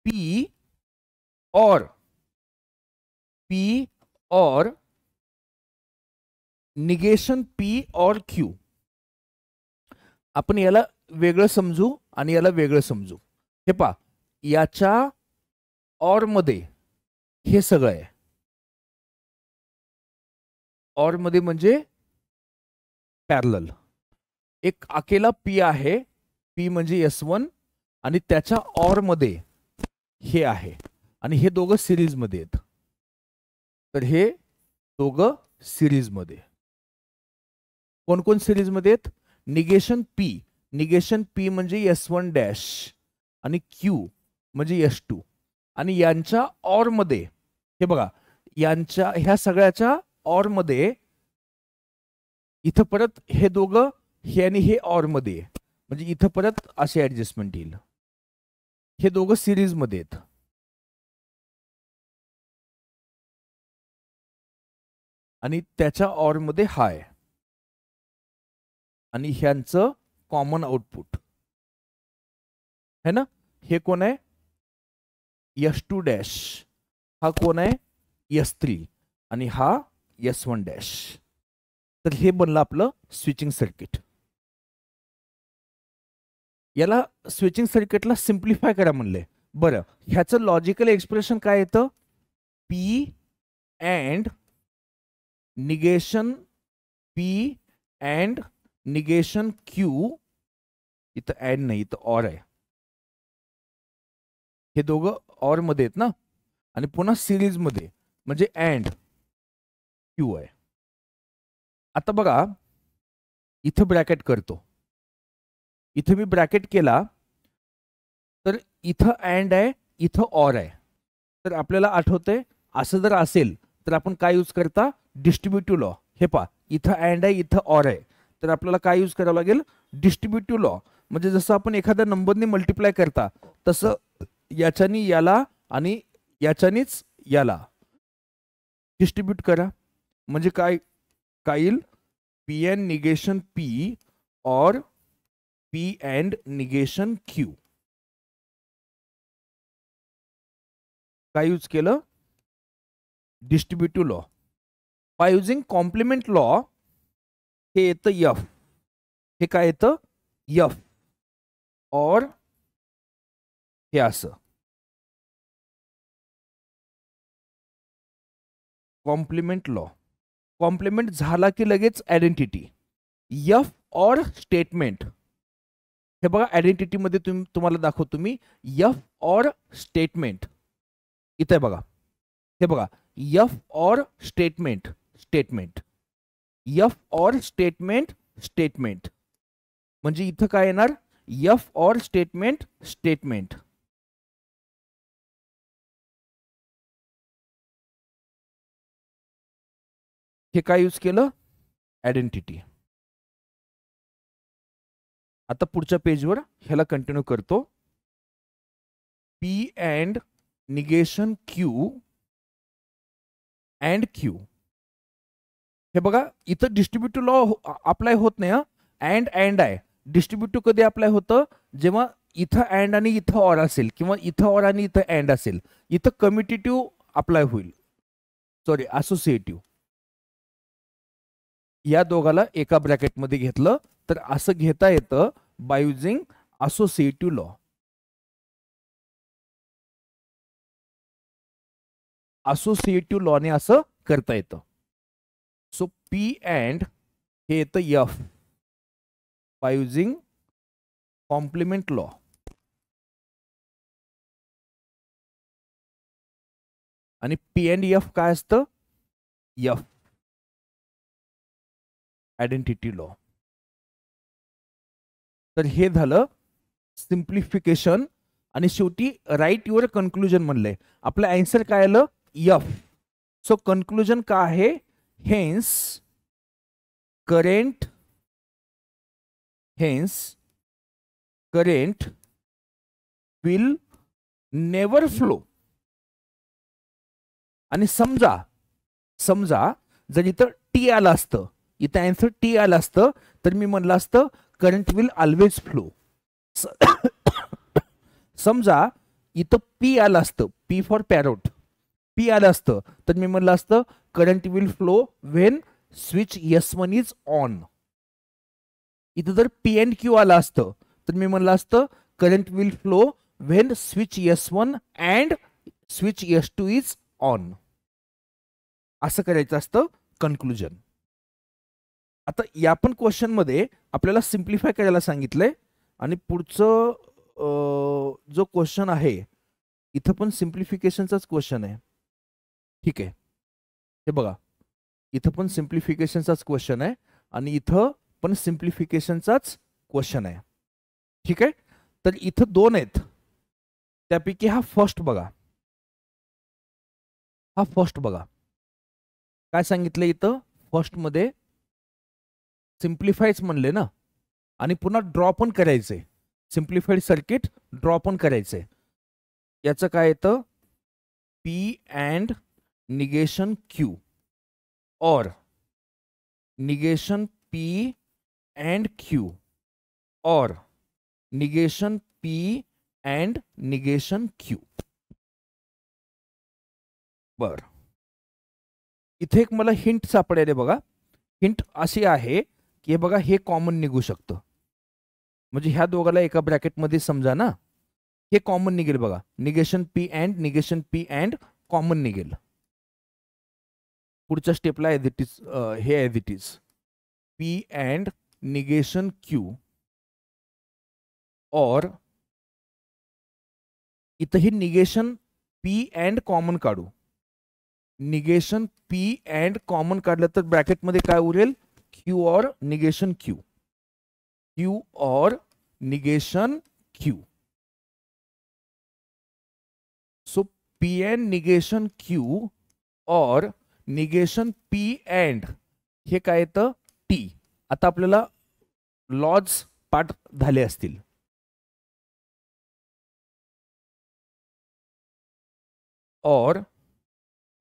पी और पी और निगेशन पी और क्यू आपण याला वेगळं समजू आणि याला वेगळं समजू हे पा याच्या मध्ये हे सगळं आहे मध्ये म्हणजे पॅरल एक आकेला पी आहे पी म्हणजे एस वन आणि त्याच्या मध्ये हे आहे आणि हे दोघं सिरीजमध्ये आहेत तर हे दोघं सिरीजमध्ये कोण सिरीजमध्ये आहेत निगेशन पी निगेशन पी म्हणजे एस वन डॅश आणि क्यू म्हणजे एस टू आणि यांच्या ऑर मध्ये हे बघा यांच्या ह्या सगळ्याच्या ऑर मध्ये इथं परत हे दोघं हे आणि हे ऑर मध्ये म्हणजे इथं परत असे ऍडजस्टमेंट येईल हे दोघं सिरीज मध्ये आहेत आणि त्याच्या ऑर मध्ये हाय आणि ह्यांचं कॉमन आउटपुट है ना हे कोण आहे यश टू डॅश हा कोण आहे यस थ्री आणि हा यस वन डॅश तर हे बनलं आपलं स्विचिंग सर्किट याला स्विचिंग सर्किटला सिम्प्लिफाय करा म्हणले बरं ह्याचं लॉजिकल एक्सप्रेशन काय येतं P and negation P and negation Q इथं ऍड नाही इथं ऑर आहे हे दोघं ऑर मध्ये आहेत ना आणि पुन्हा सिरीज मध्ये म्हणजे अँड क्यू आहे आता बघा इथं ब्रॅकेट करतो इथं मी ब्रॅकेट केला तर इथं अँड आहे इथं ऑर आहे तर आपल्याला आठवतंय असं जर असेल तर आपण काय यूज करता डिस्ट्रीब्युटिव्ह लॉ हे पा इथं अँड आहे इथं ऑर आहे तर आपल्याला काय यूज करावं लागेल डिस्ट्रीब्युटिव्ह लॉ म्हणजे जसं आपण एखाद्या नंबरने मल्टिप्लाय करता तसं याच्यानी याला आणि याच्यानीच याला डिस्ट्रीब्यूट करा म्हणजे काय काय येईल P and negation P or P and negation Q काय यूज केलं distributive law by using complement law हे येतं यफ हे काय येतं यफ और हे असं कॉम्प्लिमेंट लॉ कॉम्प्लिमेंट झाला की लगेच आयडेंटिटी यफ और स्टेटमेंट हे बघा आयडेंटिटीमध्ये तुम्ही तुम्हाला दाखवतो तुम्ही यफ और स्टेटमेंट इथं आहे बघा हे बघा F or statement statement F or statement statement म्हणजे इथं काय येणार यफ ऑर स्टेटमेंट स्टेटमेंट हे काय यूज केलं आयडेंटिटी आता पुढच्या पेजवर ह्याला कंटिन्यू करतो P and negation Q and Q हे बघा इथं डिस्ट्रीब्युटिव्ह लॉ अप्लाय होत नाही अँड अँड आहे डिस्ट्रीब्युटिव्ह कधी अप्लाय होतं जेव्हा इथं अँड आणि इथं ऑर असेल किंवा इथं ऑर आणि इथं अँड असेल इथं कमिटेटिव्ह अप्लाय होईल सॉरी असोसिएटिव्ह या दोघाला एका ब्रॅकेटमध्ये घेतलं तर असं घेता येतं by using associative law associative लॉने असं करता येतं पी अँड हे येतं F by using complement law आणि पी अँड यफ काय असतं यफ आयडेंटिटी लॉ तर हे झालं सिम्प्लिफिकेशन आणि शेवटी राईट युअर कन्क्लुजन म्हणलंय आपलं अँसर काय आलं यफ सो कन्क्लुजन का आहे hence current hence current will never flow आणि समजा समजा जर इथं टी आलं असतं इथं आन्सर टी आलं असतं तर मी म्हणलं असतं करंट विल ऑलवेज फ्लो समजा इथं पी आलं असतं पी फॉर पॅरोट पी आलं असतं तर मी म्हणलं असतं current will flow when switch S one is on इथं जर पी एन क्यू आलं असतं तर मी म्हणलं असतं current will flow when switch S one and switch S two is on असं करायचं असतं कन्क्लुजन आता या पण क्वेश्चनमध्ये आपल्याला सिम्प्लिफाय करायला सांगितलंय आणि पुढचं जो क्वेश्चन आहे इथं पण सिम्प्लिफिकेशनचाच क्वेश्चन आहे ठीक आहे हे बघा इथं पण सिम्प्लिफिकेशनचाच क्वेश्चन आहे आणि इथं पण सिम्प्लिफिकेशनचाच क्वेश्चन आहे ठीक आहे तर इथं दोन आहेत त्यापैकी हा फर्स्ट बघा हा फर्स्ट बघा काय सांगितलं इथं फर्स्टमध्ये सिम्प्लिफायच म्हणले ना आणि पुन्हा ड्रॉ पण करायचे सिम्प्लिफाईड सर्किट ड्रॉ पण करायचे याचं काय येतं पी अँड निगेशन क्यू और निगेशन पी एंड क्यू और negation P and negation Q बर इथे एक मला हिंट सापडेल बघा हिंट असे आहे की हे बघा हे कॉमन निघू शकतं म्हणजे ह्या दोघाला एका ब्रॅकेटमध्ये समजा ना हे कॉमन निघेल बघा negation P and negation P and common निघेल पुढच्या स्टेपला एज इट इज हे as it is P and negation Q or इथंही निगेशन पी अँड कॉमन काढू निगेशन पी अँड कॉमन काढलं तर ब्रॅकेटमध्ये काय उरेल क्यू और निगेशन क्यू क्यू और negation Q so P and negation Q और निगेशन पी एंड हे काय टी आता आपल्याला लॉज पाठ झाले असतील or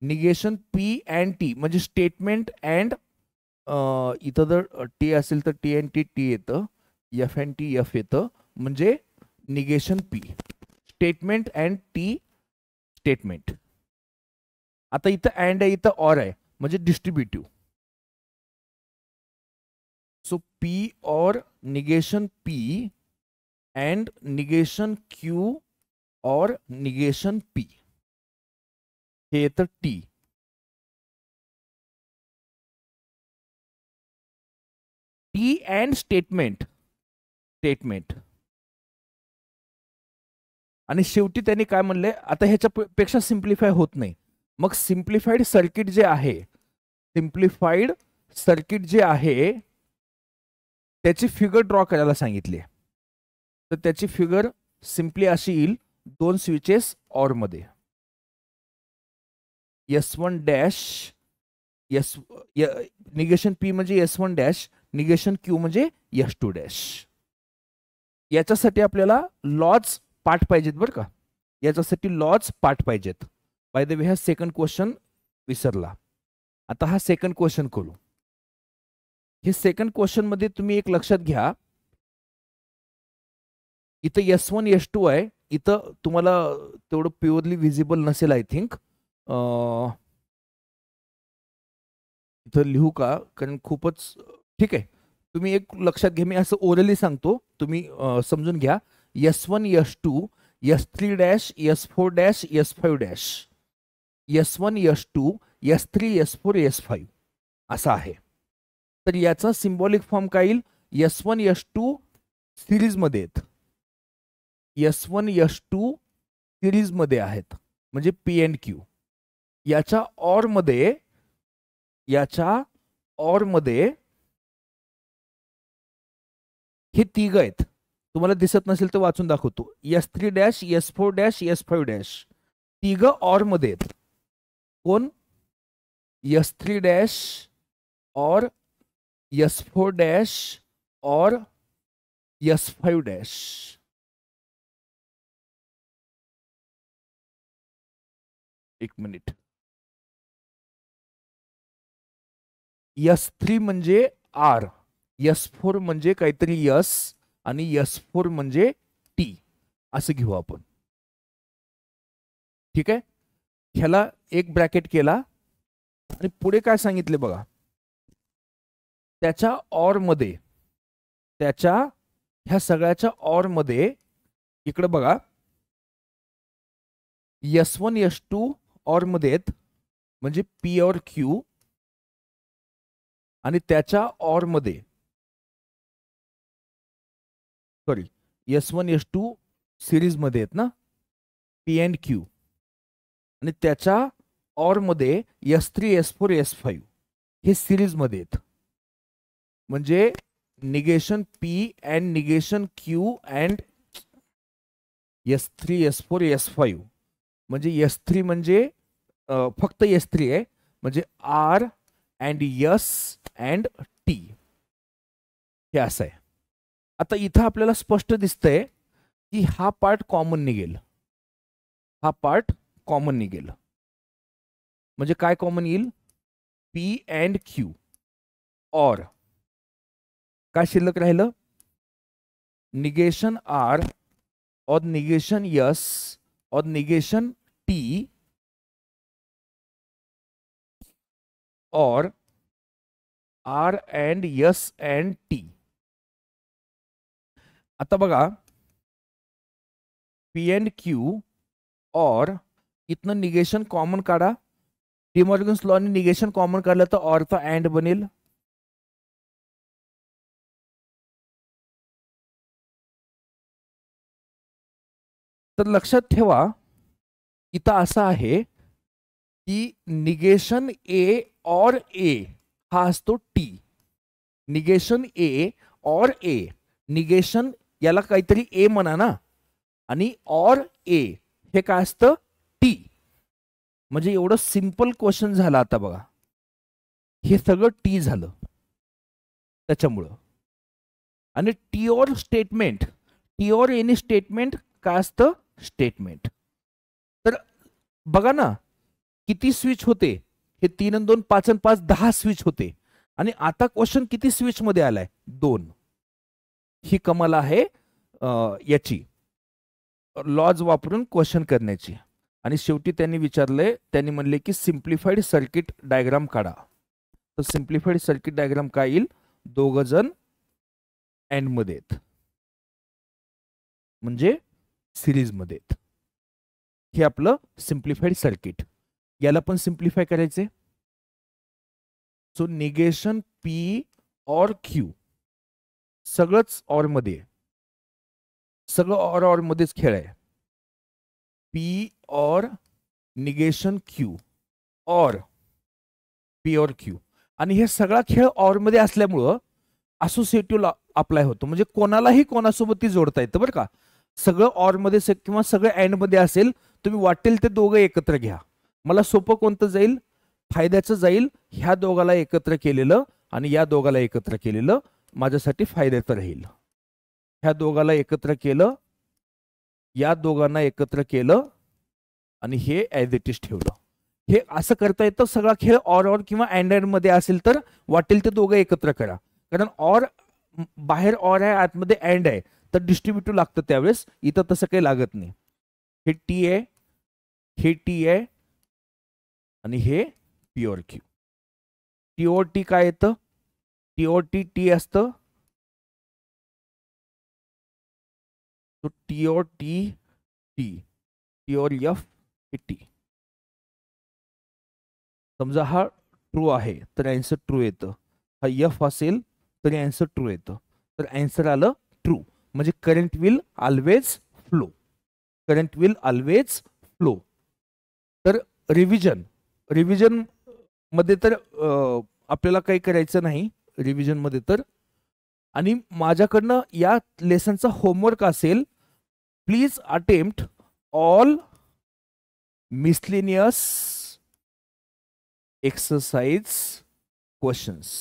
negation P and T म्हणजे स्टेटमेंट एंड इथं जर टी असेल तो टी एंड टी टी येतं एफ अँड टी एफ येतं P statement and T statement आता इथं अँड आहे इथं ऑर आहे म्हणजे distributive so P or negation P and negation Q or negation P हे येतं T T and statement statement आणि शेवटी त्यांनी काय म्हणले आता ह्याच्या पेक्षा सिम्प्लिफाय होत नाही मग सिम्प्लिफाईड सर्किट जे आहे सिम्प्लिफाईड सर्किट जे आहे त्याची फिगर ड्रॉ करायला सांगितली तर त्याची फिगर सिम्पली अशी येईल दोन स्विचेस ऑर मध्ये S one dash S negation P म्हणजे S one dash negation Q म्हणजे एस टू डॅश याच्यासाठी आपल्याला लॉज पाठ पाहिजेत बरं का याच्यासाठी लॉज पाठ पाहिजेत बाय द वे हा सेकंड क्वेश्चन विसरला आता हा सेकंड क्वेश्चन खोलू हे सेकंड क्वेश्चन मध्ये तुम्ही एक लक्षात घ्या इथं एस वन एस टू आहे इथं तुम्हाला तेवढं प्युअरली व्हिजिबल नसेल आय थिंक इथं लिहू का कारण खूपच ठीक आहे तुम्ही एक लक्षात घ्या मी असं ओरली सांगतो तुम्ही समजून घ्या S one S two S three dash S four dash S five dash S one S two S three S four S five असा आहे तर याचा सिम्बॉलिक फॉर्म काय येईल एस वन यश टू सिरीजमध्ये आहेत एस वन यश टू सिरीजमध्ये आहेत म्हणजे पी एन क्यू याच्या ऑरमध्ये याच्या ऑरमध्ये हे तिघ आहेत तुम्हाला दिसत नसेल तर वाचून दाखवतो S three dash S four dash S five dash तिघ ऑरमध्ये आहेत कौन यस थ्री डैश और यस फोर डैश और यस फाइव डैश एक मिनिट यस थ्री म्हणजे आर यस फोर म्हणजे काहीतरी यस आणि यस फोर म्हणजे टी असं घेऊ आपण ठीक आहे ह्याला एक ब्रॅकेट केला आणि पुढे काय सांगितले बघा त्याच्या ऑर मध्ये त्याच्या ह्या सगळ्याच्या ऑर मध्ये इकडे बघा S one S two or मध्ये आहेत म्हणजे पी ऑर क्यू आणि त्याच्या ऑर मध्ये sorry S one S two series मध्ये आहेत ना पी अँड क्यू आणि त्याच्या ऑरमध्ये S three S four S five हे सिरीजमध्ये आहेत म्हणजे negation P and negation Q and S three S four S five म्हणजे एस थ्री म्हणजे फक्त एस थ्री आहे म्हणजे R and S and T हे असं आहे आता इथं आपल्याला स्पष्ट दिसतंय की हा पार्ट कॉमन निघेल हा पार्ट कॉमन निगेल म्हणजे काय कॉमन येईल पी एंड क्यू और का शिलक रह negation R or negation S or negation T or R and S and T आता B P and Q or इथनं निगेशन कॉमन काढा डिमॉर्गन्स लॉने निगेशन कॉमन काढलं तर ऑरचा अँड बनेल तर लक्षात ठेवा इथं असं आहे की निगेशन ए और ए हा असतो टी निगेशन ए और ए निगेशन याला काहीतरी ए म्हणा ना आणि और ए हे काय असतं टी म्हणजे एवढं सिम्पल क्वेश्चन झालं आता बघा हे सगळं टी झालं त्याच्यामुळं आणि T or statement T or any statement काय असतं स्टेटमेंट तर बघा ना किती स्विच होते हे तीन आणि दोन पाच आणि पाच दहा स्विच होते आणि आता क्वेश्चन किती स्विच मध्ये आलाय दोन ही कमाल आहे याची लॉज वापरून क्वेश्चन करण्याची आणि शेवटी त्यांनी विचारले त्यांनी म्हणले की सिम्प्लिफाईड सर्किट डायग्राम काढा तर सिम्प्लिफाईड सर्किट डायग्राम काय येईल दोघ जण एन्डमध्ये म्हणजे सिरीजमध्ये आहेत हे आपलं सिम्प्लिफाईड सर्किट याला पण सिम्प्लिफाय करायचे so negation P or Q सगळंच मध्ये सगळं ऑर मध्येच खेळ आहे पी और निगेशन क्यू और पी और क्यू आणि हे सगळा खेळ मध्ये असल्यामुळं असोसिएटिव्ह अप्लाय होतो म्हणजे कोणालाही कोणासोबत ती जोडता येतं बरं का सगळं मध्ये किंवा सगळं मध्ये असेल तुम्ही वाटेल ते दोघं एकत्र घ्या मला सोपं कोणतं जाईल फायद्याचं जाईल ह्या दोघाला एकत्र केलेलं आणि या दोघाला एकत्र केलेलं माझ्यासाठी फायद्याचं राहील ह्या दोघाला एकत्र केलं या दोघांना एकत्र केलं आणि हे ॲज इट इज ठेवलं हे असं करता येतं सगळा खेळ ऑर ऑर किंवा अँड अँड मध्ये असेल तर वाटेल ते दोघं एकत्र करा कारण ऑर बाहेर ऑर आहे आतमध्ये अँड आहे तर डिस्ट्रीब्युटिव्ह लागतं त्यावेळेस इथं तसं काही लागत नाही हे टी आहे हे टी आहे आणि हे प्युअर क्यू टी टी काय येतं टी टी टी असतं तो T or T T T or F T समजा हा ट्रू आहे तर अँसर ट्रू येतं हा यफ असेल तरी अँसर ट्रू येतं तर अँसर आलं ट्रू म्हणजे current will always flow current will always flow तर रिव्हिजन रिव्हिजन मध्ये तर आपल्याला काही करायचं नाही रिव्हिजनमध्ये तर आणि माझ्याकडनं या लेसनचा होमवर्क असेल please attempt all miscellaneous exercise questions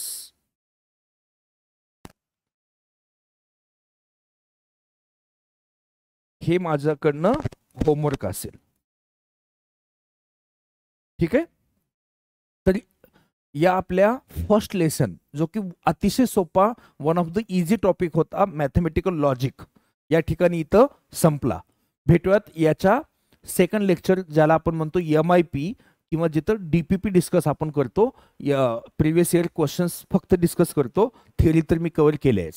हे माझ्याकडनं होमवर्क असेल ठीक आहे तरी या आपल्या फर्स्ट लेसन जो की अतिशय सोपा one of the easy topic होता मॅथमॅटिकल लॉजिक या ठिकाणी इथं संपला भेटूयात याच्या सेकंड लेक्चर ज्याला आपण म्हणतो एम आय पी किंवा जिथं डी पी पी डिस्कस आपण करतो प्रिव्हियस इयर क्वेश्चन्स फक्त डिस्कस करतो थेअरी तर मी कवर केले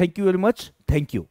थँक्यू व्हेरी मच थँक्यू